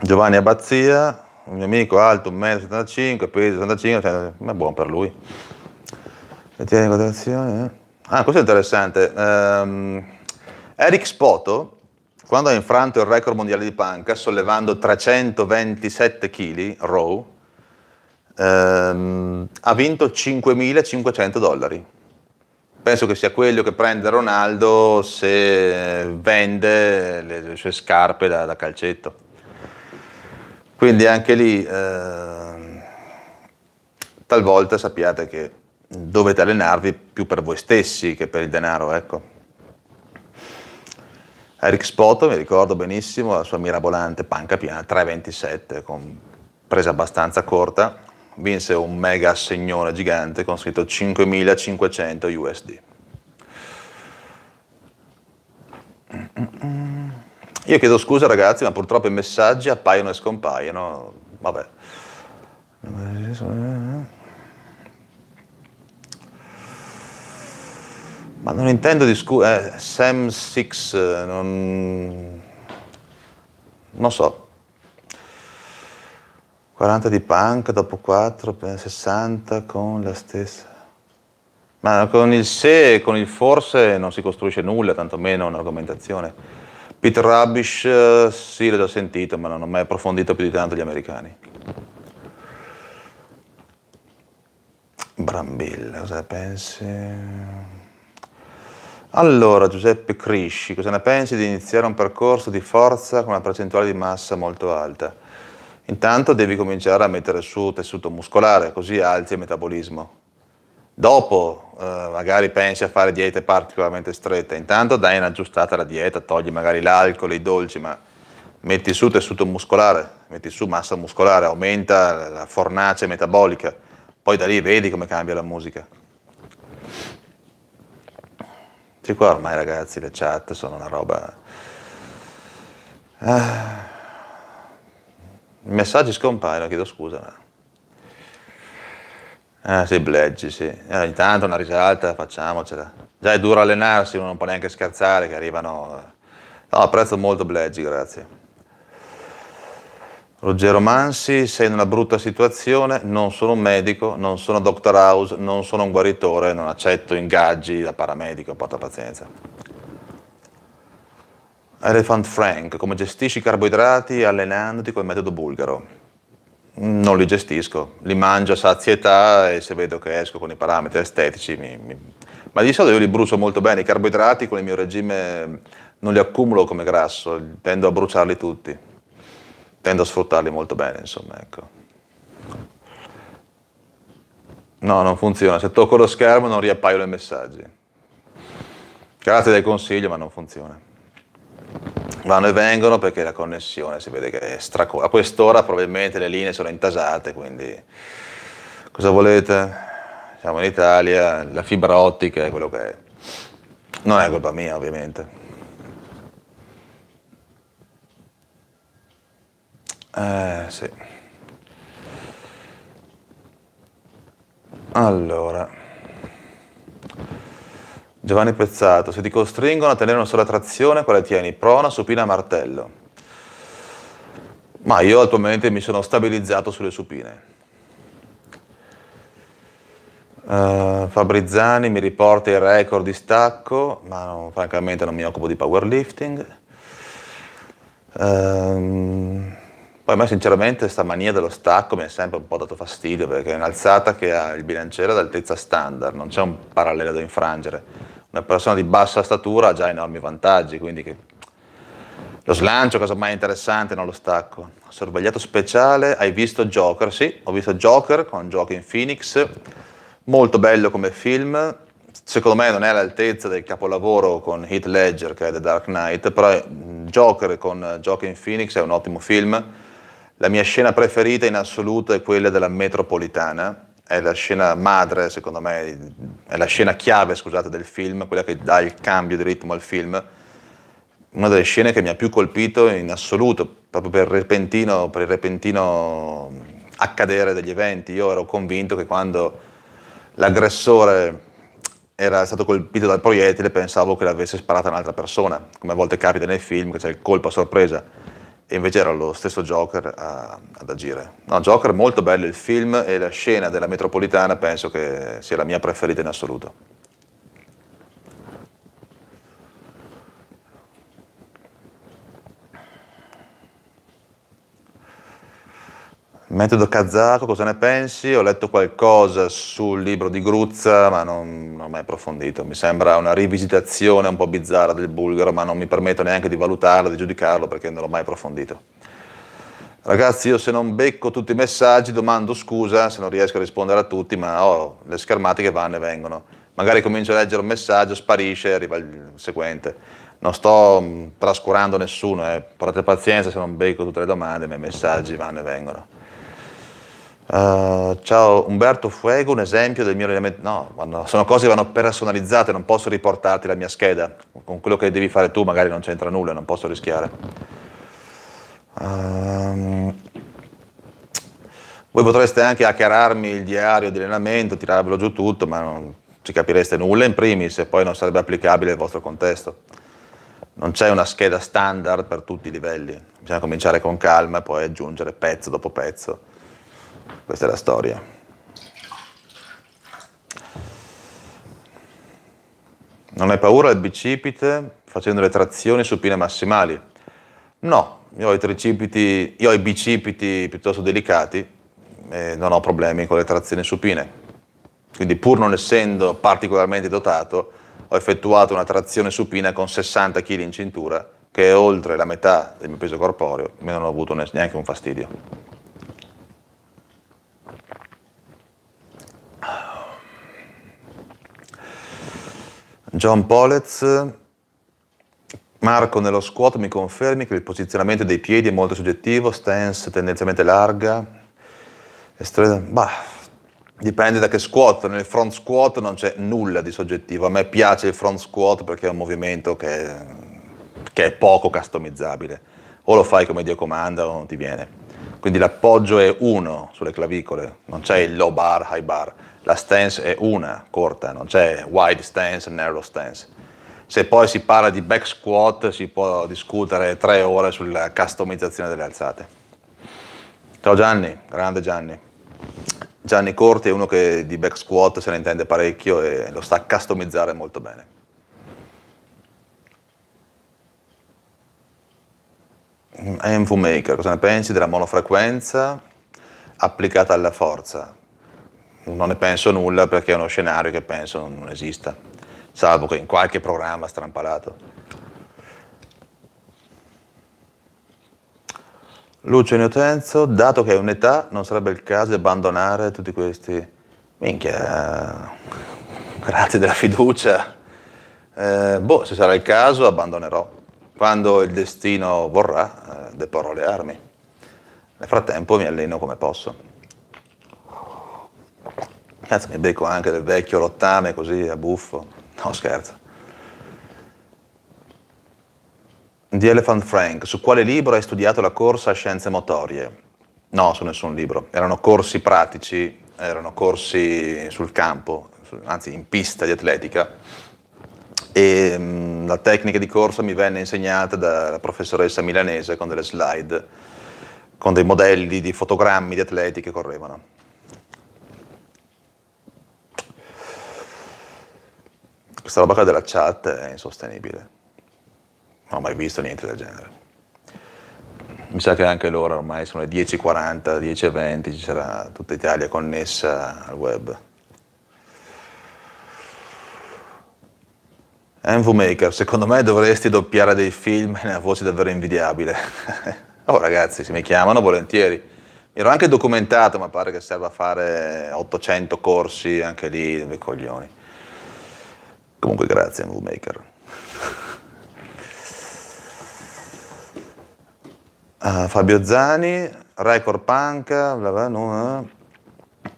Giovanni Abbazia, un mio amico alto 1,75 m, peso 65, cioè, ma è buono per lui. E tieni in considerazione. Eh? Ah, questo è interessante. Um, Eric Spoto, quando ha infranto il record mondiale di panca sollevando 327 kg row, ehm, ha vinto 5.500 dollari. Penso che sia quello che prende Ronaldo se vende le, le sue scarpe da, da calcetto. Quindi anche lì eh, talvolta sappiate che dovete allenarvi più per voi stessi che per il denaro, ecco. Eric Spoto, mi ricordo benissimo, la sua mirabolante panca piena 327 con presa abbastanza corta, vinse un mega segnone gigante con scritto 5500 USD. Mm-mm. Io chiedo scusa ragazzi, ma purtroppo i messaggi appaiono e scompaiono. Vabbè. Ma non intendo discutere. Eh, Sam 6 eh, non... non so. 40 di punk, dopo 4, 60 eh, con la stessa. Ma con il se e con il forse non si costruisce nulla, tantomeno un'argomentazione. Peter Rubbish eh, sì, l'ho già sentito, ma non ho mai approfondito più di tanto gli americani. Brambilla, cosa ne pensi? Allora, Giuseppe Crisci, cosa ne pensi di iniziare un percorso di forza con una percentuale di massa molto alta? Intanto devi cominciare a mettere su tessuto muscolare, così alzi il metabolismo. Dopo eh, magari pensi a fare diete particolarmente strette, intanto dai un'aggiustata alla dieta, togli magari l'alcol, i dolci, ma metti su tessuto muscolare, metti su massa muscolare, aumenta la fornace metabolica, poi da lì vedi come cambia la musica. Sì, qua ormai ragazzi le chat sono una roba... Ah. I messaggi scompaiono, chiedo scusa. Eh, sì, bleggi, sì. Eh, ogni tanto una risalta, facciamocela. Già è duro allenarsi, uno non può neanche scherzare, che arrivano... Eh. No, apprezzo molto Bledge, grazie. Ruggero Mansi, sei in una brutta situazione, non sono un medico, non sono doctor House, non sono un guaritore, non accetto ingaggi da paramedico, porta pazienza. Elephant Frank, come gestisci i carboidrati allenandoti col metodo bulgaro? non li gestisco, li mangio a sazietà e se vedo che esco con i parametri estetici, mi, mi... ma di solito io li brucio molto bene, i carboidrati con il mio regime non li accumulo come grasso, tendo a bruciarli tutti, tendo a sfruttarli molto bene, insomma, ecco. No, non funziona, se tocco lo schermo non riappaiono i messaggi. Grazie del consiglio, ma non funziona vanno e vengono perché la connessione si vede che è straco. A quest'ora probabilmente le linee sono intasate, quindi cosa volete? Siamo in Italia, la fibra ottica è quello che è. Non è colpa mia, ovviamente. Eh, sì. Allora. Giovanni Pezzato, se ti costringono a tenere una sola trazione, quale tieni? Prona, supina, martello. Ma io attualmente mi sono stabilizzato sulle supine. Uh, Fabrizzani mi riporta il record di stacco, ma no, francamente non mi occupo di powerlifting. Um, poi a me sinceramente questa mania dello stacco mi ha sempre un po' dato fastidio perché è un'alzata che ha il bilanciere ad altezza standard, non c'è un parallelo da infrangere una persona di bassa statura ha già enormi vantaggi, quindi che... lo slancio, cosa mai interessante, non lo stacco. Sorvegliato speciale, hai visto Joker? Sì, ho visto Joker con Joker in Phoenix, molto bello come film, secondo me non è all'altezza del capolavoro con Heath Ledger che è The Dark Knight, però mm, Joker con Joker eh, in Phoenix è un ottimo film. La mia scena preferita in assoluto è quella della metropolitana, è la scena madre, secondo me, è la scena chiave, scusate, del film, quella che dà il cambio di ritmo al film. Una delle scene che mi ha più colpito in assoluto, proprio per il repentino, per il repentino accadere degli eventi. Io ero convinto che quando l'aggressore era stato colpito dal proiettile, pensavo che l'avesse sparata un'altra persona, come a volte capita nei film, che c'è il colpo a sorpresa e invece era lo stesso Joker a, ad agire. No, Joker molto bello il film e la scena della metropolitana penso che sia la mia preferita in assoluto. Metodo kazako, cosa ne pensi? Ho letto qualcosa sul libro di Gruzza, ma non, non ho mai approfondito. Mi sembra una rivisitazione un po' bizzarra del bulgaro, ma non mi permetto neanche di valutarlo, di giudicarlo, perché non l'ho mai approfondito. Ragazzi, io se non becco tutti i messaggi, domando scusa se non riesco a rispondere a tutti, ma ho le schermate che vanno e vengono. Magari comincio a leggere un messaggio, sparisce e arriva il seguente. Non sto mm, trascurando nessuno, eh. portate pazienza se non becco tutte le domande, ma i messaggi vanno e vengono. Eh, ciao Umberto Fuego, un esempio del mio allenamento. No, sono cose che vanno personalizzate, non posso riportarti la mia scheda. Con quello che devi fare tu magari non c'entra nulla, non posso rischiare. Um, voi potreste anche hackerarmi il diario di allenamento, tirarvelo giù tutto, ma non ci capireste nulla in primis e poi non sarebbe applicabile al vostro contesto. Non c'è una scheda standard per tutti i livelli, bisogna cominciare con calma e poi aggiungere pezzo dopo pezzo. Questa è la storia. Non hai paura del bicipite facendo le trazioni supine massimali? No, io ho i tricipiti, io ho i bicipiti piuttosto delicati e non ho problemi con le trazioni supine. Quindi pur non essendo particolarmente dotato, ho effettuato una trazione supina con 60 kg in cintura, che è oltre la metà del mio peso corporeo, e non ho avuto neanche un fastidio. John Polez, Marco nello squat mi confermi che il posizionamento dei piedi è molto soggettivo, stance tendenzialmente larga, bah, dipende da che squat, nel front squat non c'è nulla di soggettivo, a me piace il front squat perché è un movimento che, che è poco customizzabile, o lo fai come Dio comanda o non ti viene, quindi l'appoggio è uno sulle clavicole, non c'è il low bar, high bar la stance è una corta, non c'è wide stance, narrow stance. Se poi si parla di back squat si può discutere tre ore sulla customizzazione delle alzate. Ciao Gianni, grande Gianni. Gianni Corti è uno che di back squat se ne intende parecchio e lo sa customizzare molto bene. MV Maker, cosa ne pensi della monofrequenza applicata alla forza? non ne penso nulla perché è uno scenario che penso non esista, salvo che in qualche programma strampalato. Lucio Inocenzo, dato che è un'età, non sarebbe il caso di abbandonare tutti questi... Minchia, grazie della fiducia. Eh, boh, se sarà il caso abbandonerò, quando il destino vorrà, eh, deporrò le armi. Nel frattempo mi alleno come posso. Cazzo, mi becco anche del vecchio rottame così a buffo. No, scherzo. Di Elephant Frank, su quale libro hai studiato la corsa a scienze motorie? No, su nessun libro. Erano corsi pratici, erano corsi sul campo, anzi in pista di atletica. E mh, mm, la tecnica di corsa mi venne insegnata dalla professoressa milanese con delle slide, con dei modelli di fotogrammi di atleti che correvano. Questa roba della chat è insostenibile. Non ho mai visto niente del genere. Mi sa che anche loro ormai sono le 10.40, 10.20, ci sarà tutta Italia connessa al web. MV Maker, secondo me dovresti doppiare dei film e voce davvero invidiabile. oh ragazzi, se mi chiamano volentieri. Mi ero anche documentato, ma pare che serva a fare 800 corsi anche lì, dei coglioni. Comunque grazie Movemaker. Uh, ah, Fabio Zani, record punk, bla bla, no,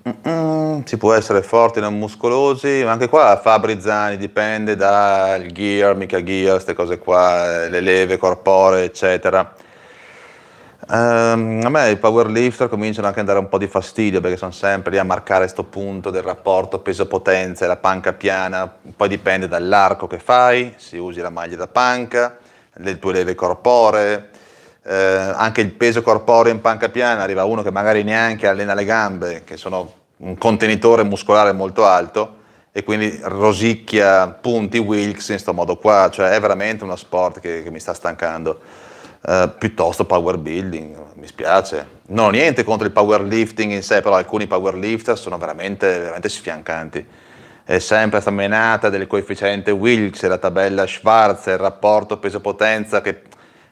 eh. si può essere forti non muscolosi, ma anche qua Fabri Zani dipende dal gear, mica gear, queste cose qua, le leve corporee, eccetera. Um, a me i powerlifter cominciano anche a dare un po' di fastidio perché sono sempre lì a marcare questo punto del rapporto peso-potenza e la panca piana, poi dipende dall'arco che fai, se usi la maglia da panca, le tue leve corporee, eh, anche il peso corporeo in panca piana, arriva uno che magari neanche allena le gambe, che sono un contenitore muscolare molto alto e quindi rosicchia punti Wilks in questo modo qua, cioè è veramente uno sport che, che mi sta stancando. Eh, piuttosto power building, mi spiace. Non ho niente contro il powerlifting in sé, però alcuni powerlifter sono veramente, veramente sfiancanti. È sempre questa menata del coefficiente Wilkes, la tabella Schwarz, il rapporto peso-potenza, che...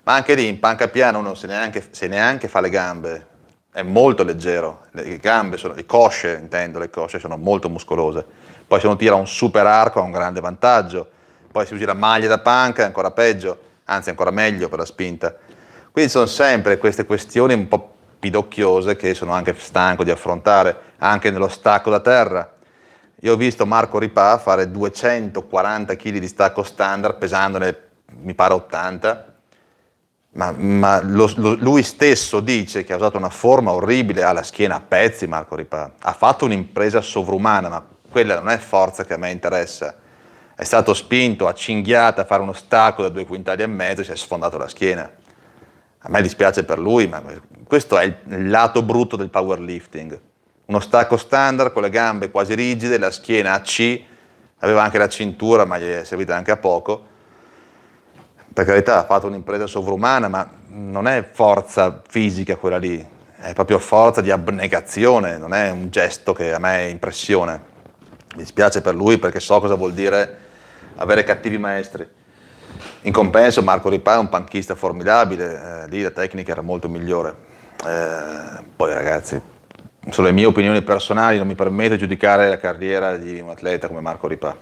ma anche lì in panca piano uno se neanche, se neanche fa le gambe, è molto leggero, le gambe sono, le cosce intendo, le cosce sono molto muscolose. Poi se uno tira un super arco ha un grande vantaggio, poi se usi la maglia da panca è ancora peggio anzi ancora meglio per la spinta. Quindi sono sempre queste questioni un po' pidocchiose che sono anche stanco di affrontare, anche nello stacco da terra. Io ho visto Marco Ripà fare 240 kg di stacco standard, pesandone mi pare 80, ma, ma lo, lo, lui stesso dice che ha usato una forma orribile, ha la schiena a pezzi Marco Ripà, ha fatto un'impresa sovrumana, ma quella non è forza che a me interessa è stato spinto a cinghiata a fare uno stacco da due quintali e mezzo e si è sfondato la schiena. A me dispiace per lui, ma questo è il lato brutto del powerlifting. Uno stacco standard con le gambe quasi rigide, la schiena a C, aveva anche la cintura, ma gli è servita anche a poco. Per carità, ha fatto un'impresa sovrumana, ma non è forza fisica quella lì, è proprio forza di abnegazione, non è un gesto che a me impressiona. Mi dispiace per lui perché so cosa vuol dire avere cattivi maestri. In compenso Marco Ripa è un panchista formidabile, eh, lì la tecnica era molto migliore. Eh, poi ragazzi, sono le mie opinioni personali, non mi permette di giudicare la carriera di un atleta come Marco Ripa.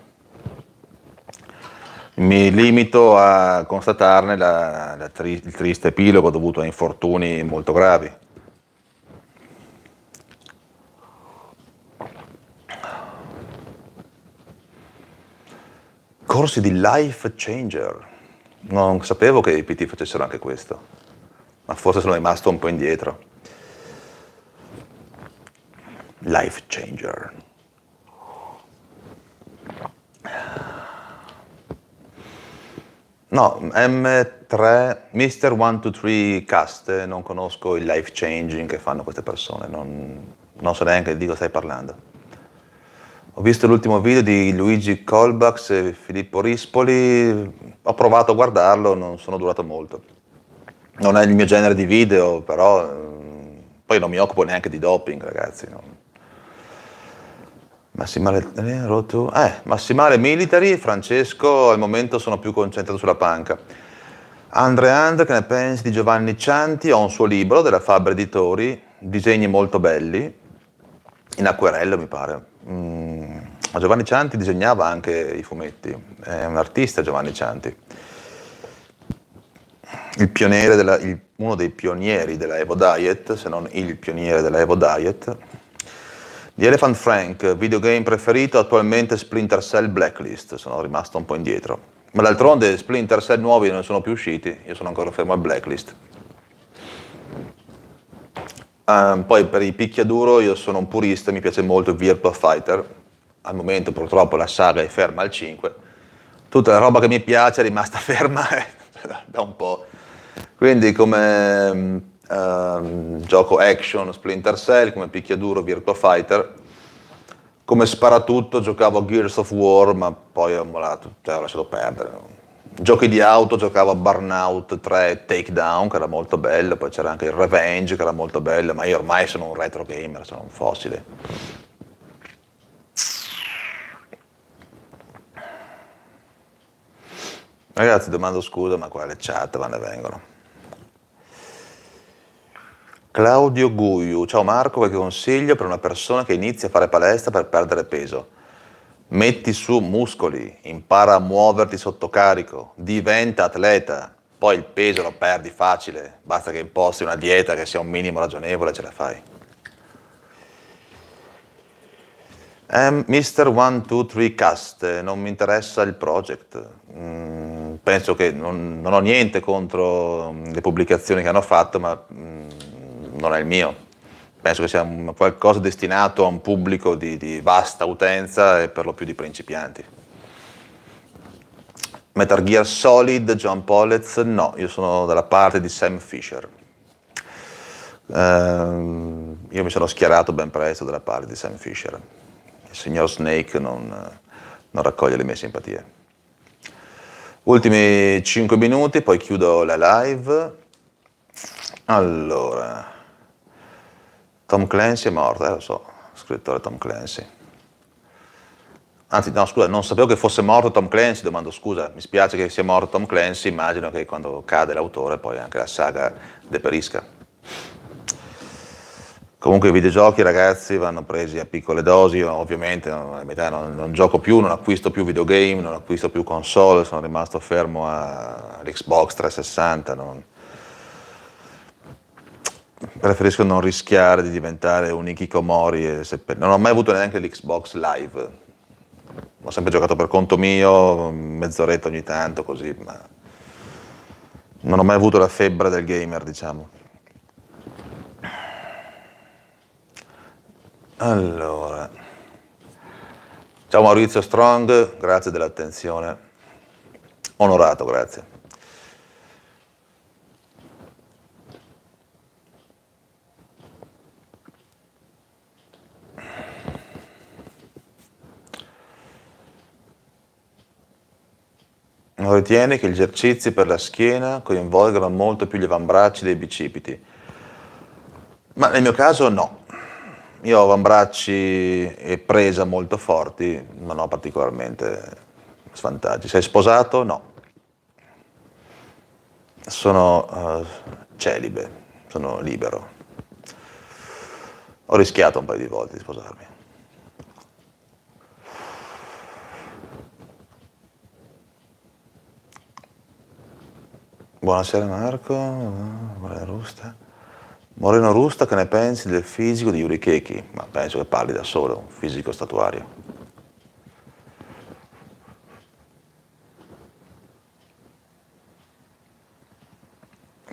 Mi limito a constatarne la, la tri, il triste epilogo dovuto a infortuni molto gravi. Corsi di life changer. Non sapevo che i PT facessero anche questo, ma forse sono rimasto un po' indietro. Life changer. No, M3, Mr. 123 Cast, non conosco il life changing che fanno queste persone, non, non so neanche di cosa stai parlando. Ho visto l'ultimo video di Luigi Colbax e Filippo Rispoli, ho provato a guardarlo, non sono durato molto. Non è il mio genere di video, però mm, poi non mi occupo neanche di doping, ragazzi. No. Massimale, eh, eh Massimale Militari Francesco al momento sono più concentrato sulla panca. Andre Andre, che ne pensi di Giovanni Cianti? Ho un suo libro della Fabbra Editori, disegni molto belli, in acquerello mi pare, mh, mm, Giovanni Cianti disegnava anche i fumetti, è un artista Giovanni Cianti, della, il, uno dei pionieri della Evo Diet, se non il pioniere della Evo Diet. Di Elephant Frank, videogame preferito, attualmente Splinter Cell Blacklist, sono rimasto un po' indietro. Ma d'altronde Splinter Cell nuovi non sono più usciti, io sono ancora fermo al Blacklist. Um, poi per i picchiaduro io sono un purista, mi piace molto Virtua Fighter, al momento purtroppo la saga è ferma al 5, tutta la roba che mi piace è rimasta ferma eh, da un po', quindi come um, gioco action Splinter Cell, come picchiaduro Virtua Fighter, come sparatutto giocavo a Gears of War ma poi ho mollato, cioè ho lasciato perdere, giochi di auto giocavo a Burnout 3 Takedown che era molto bello, poi c'era anche il Revenge che era molto bello, ma io ormai sono un retro gamer, sono un fossile. Ragazzi, domando scusa, ma qua le chat ma ne vengono. Claudio Guiu, ciao Marco, qualche consiglio per una persona che inizia a fare palestra per perdere peso? Metti su muscoli, impara a muoverti sotto carico, diventa atleta. Poi il peso lo perdi facile, basta che imposti una dieta che sia un minimo ragionevole e ce la fai. Um, Mr. 123 Cast, non mi interessa il project. Mm, penso che non, non, ho niente contro le pubblicazioni che hanno fatto, ma mm, non è il mio penso che sia qualcosa destinato a un pubblico di, di vasta utenza e per lo più di principianti. Metal Gear Solid, John Pollez, no, io sono dalla parte di Sam Fisher. Uh, io mi sono schierato ben presto dalla parte di Sam Fisher. Il signor Snake non, non raccoglie le mie simpatie. Ultimi 5 minuti, poi chiudo la live. Allora, Tom Clancy è morto, eh, lo so, scrittore Tom Clancy. Anzi, no, scusa, non sapevo che fosse morto Tom Clancy, domando scusa, mi spiace che sia morto Tom Clancy, immagino che quando cade l'autore poi anche la saga deperisca. Comunque i videogiochi ragazzi vanno presi a piccole dosi, Io, ovviamente a metà non, non gioco più, non acquisto più videogame, non acquisto più console, sono rimasto fermo all'Xbox 360, non, preferisco non rischiare di diventare un Ikikomori. Non ho mai avuto neanche l'Xbox Live. Ho sempre giocato per conto mio, mezz'oretta ogni tanto, così, ma non ho mai avuto la febbre del gamer, diciamo. Allora. Ciao Maurizio Strong, grazie dell'attenzione. Onorato, grazie. Ritiene che gli esercizi per la schiena coinvolgano molto più gli avambracci dei bicipiti. Ma nel mio caso no. Io ho avambracci e presa molto forti, non ho particolarmente svantaggi. Sei sposato? No. Sono uh, celibe, sono libero. Ho rischiato un paio di volte di sposarmi. Buonasera Marco, Moreno Rusta. Moreno Rusta, che ne pensi del fisico di Yuri Keiki? Ma penso che parli da solo, un fisico statuario.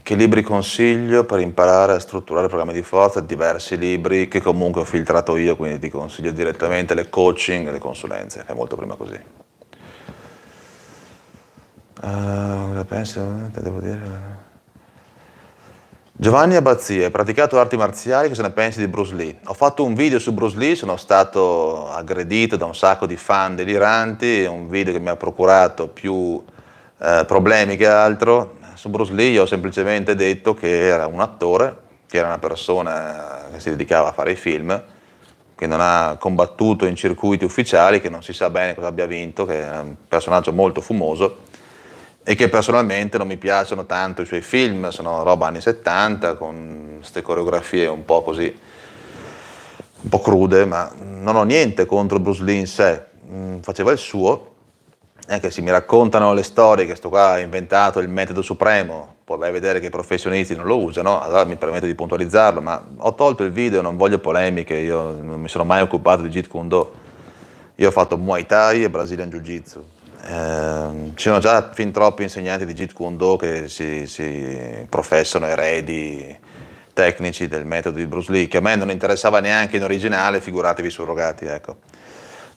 Che libri consiglio per imparare a strutturare programmi di forza? Diversi libri che comunque ho filtrato io, quindi ti consiglio direttamente le coaching e le consulenze, è molto prima così. cosa penso? Che eh? devo dire? Eh. Giovanni Abbazia, hai praticato arti marziali, cosa ne pensi di Bruce Lee? Ho fatto un video su Bruce Lee, sono stato aggredito da un sacco di fan deliranti, è un video che mi ha procurato più eh, problemi che altro. Su Bruce Lee io ho semplicemente detto che era un attore, che era una persona che si dedicava a fare i film, che non ha combattuto in circuiti ufficiali, che non si sa bene cosa abbia vinto, che è un personaggio molto fumoso e che personalmente non mi piacciono tanto i suoi film, sono roba anni 70 con queste coreografie un po' così, un po' crude, ma non ho niente contro Bruce Lee in sé, mm, faceva il suo, anche se mi raccontano le storie che sto qua ha inventato il metodo supremo, poi vai a vedere che i professionisti non lo usano, allora mi permetto di puntualizzarlo, ma ho tolto il video, non voglio polemiche, io non mi sono mai occupato di Jeet Kune Do, io ho fatto Muay Thai e Brazilian Jiu Jitsu, Ehm, ci sono già fin troppi insegnanti di Jeet Kune Do che si, si professano eredi tecnici del metodo di Bruce Lee, che a me non interessava neanche in originale, figuratevi surrogati. Ecco.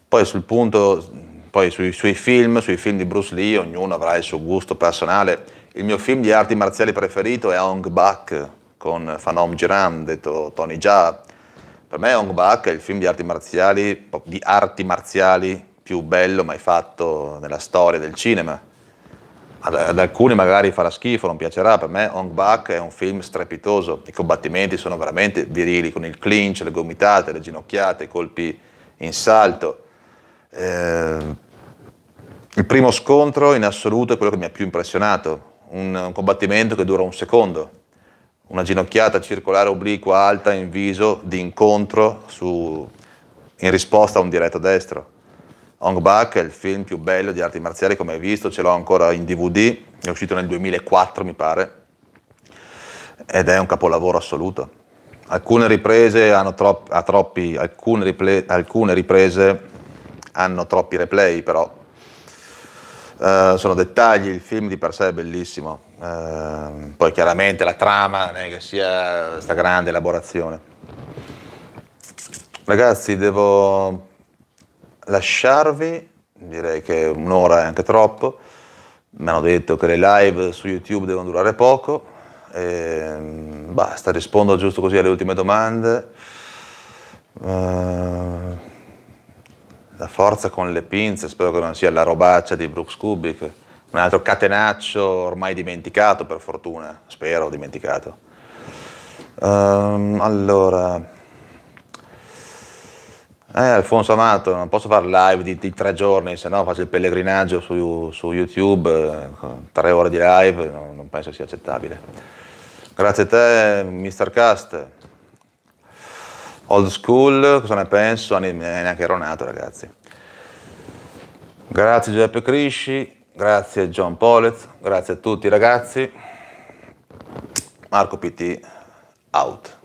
Poi sul punto, poi sui, sui, film, sui film di Bruce Lee, ognuno avrà il suo gusto personale. Il mio film di arti marziali preferito è Hong Bak con Phanom Jiram, detto Tony Jaa. Per me Hong Bak è il film di arti marziali, di arti marziali più bello mai fatto nella storia del cinema. Ad, ad alcuni magari farà schifo, non piacerà, per me Hong Bak è un film strepitoso, i combattimenti sono veramente virili, con il clinch, le gomitate, le ginocchiate, i colpi in salto. Eh, il primo scontro in assoluto è quello che mi ha più impressionato, un, un combattimento che dura un secondo, una ginocchiata circolare obliqua alta in viso di incontro su, in risposta a un diretto destro. Ong Bak è il film più bello di arti marziali come hai visto, ce l'ho ancora in DVD, è uscito nel 2004 mi pare, ed è un capolavoro assoluto. Alcune riprese hanno troppi, ha troppi alcune, replay, alcune, riprese hanno troppi replay però, uh, sono dettagli, il film di per sé è bellissimo, uh, poi chiaramente la trama non che sia questa grande elaborazione. Ragazzi, devo lasciarvi, direi che un'ora è anche troppo, mi hanno detto che le live su YouTube devono durare poco, e, ehm, basta, rispondo giusto così alle ultime domande. Eh, la forza con le pinze, spero che non sia la robaccia di Brooks Kubik, un altro catenaccio ormai dimenticato per fortuna, spero dimenticato. Um, allora, eh, Alfonso Amato, non posso fare live di, di tre giorni, se no faccio il pellegrinaggio su, su YouTube, eh, tre ore di live, no, non penso sia accettabile. Grazie a te, Mr. Cast. Old school, cosa ne penso? Eh, neanche ero nato, ragazzi. Grazie Giuseppe Crisci, grazie John Polez, grazie a tutti ragazzi. Marco PT, out.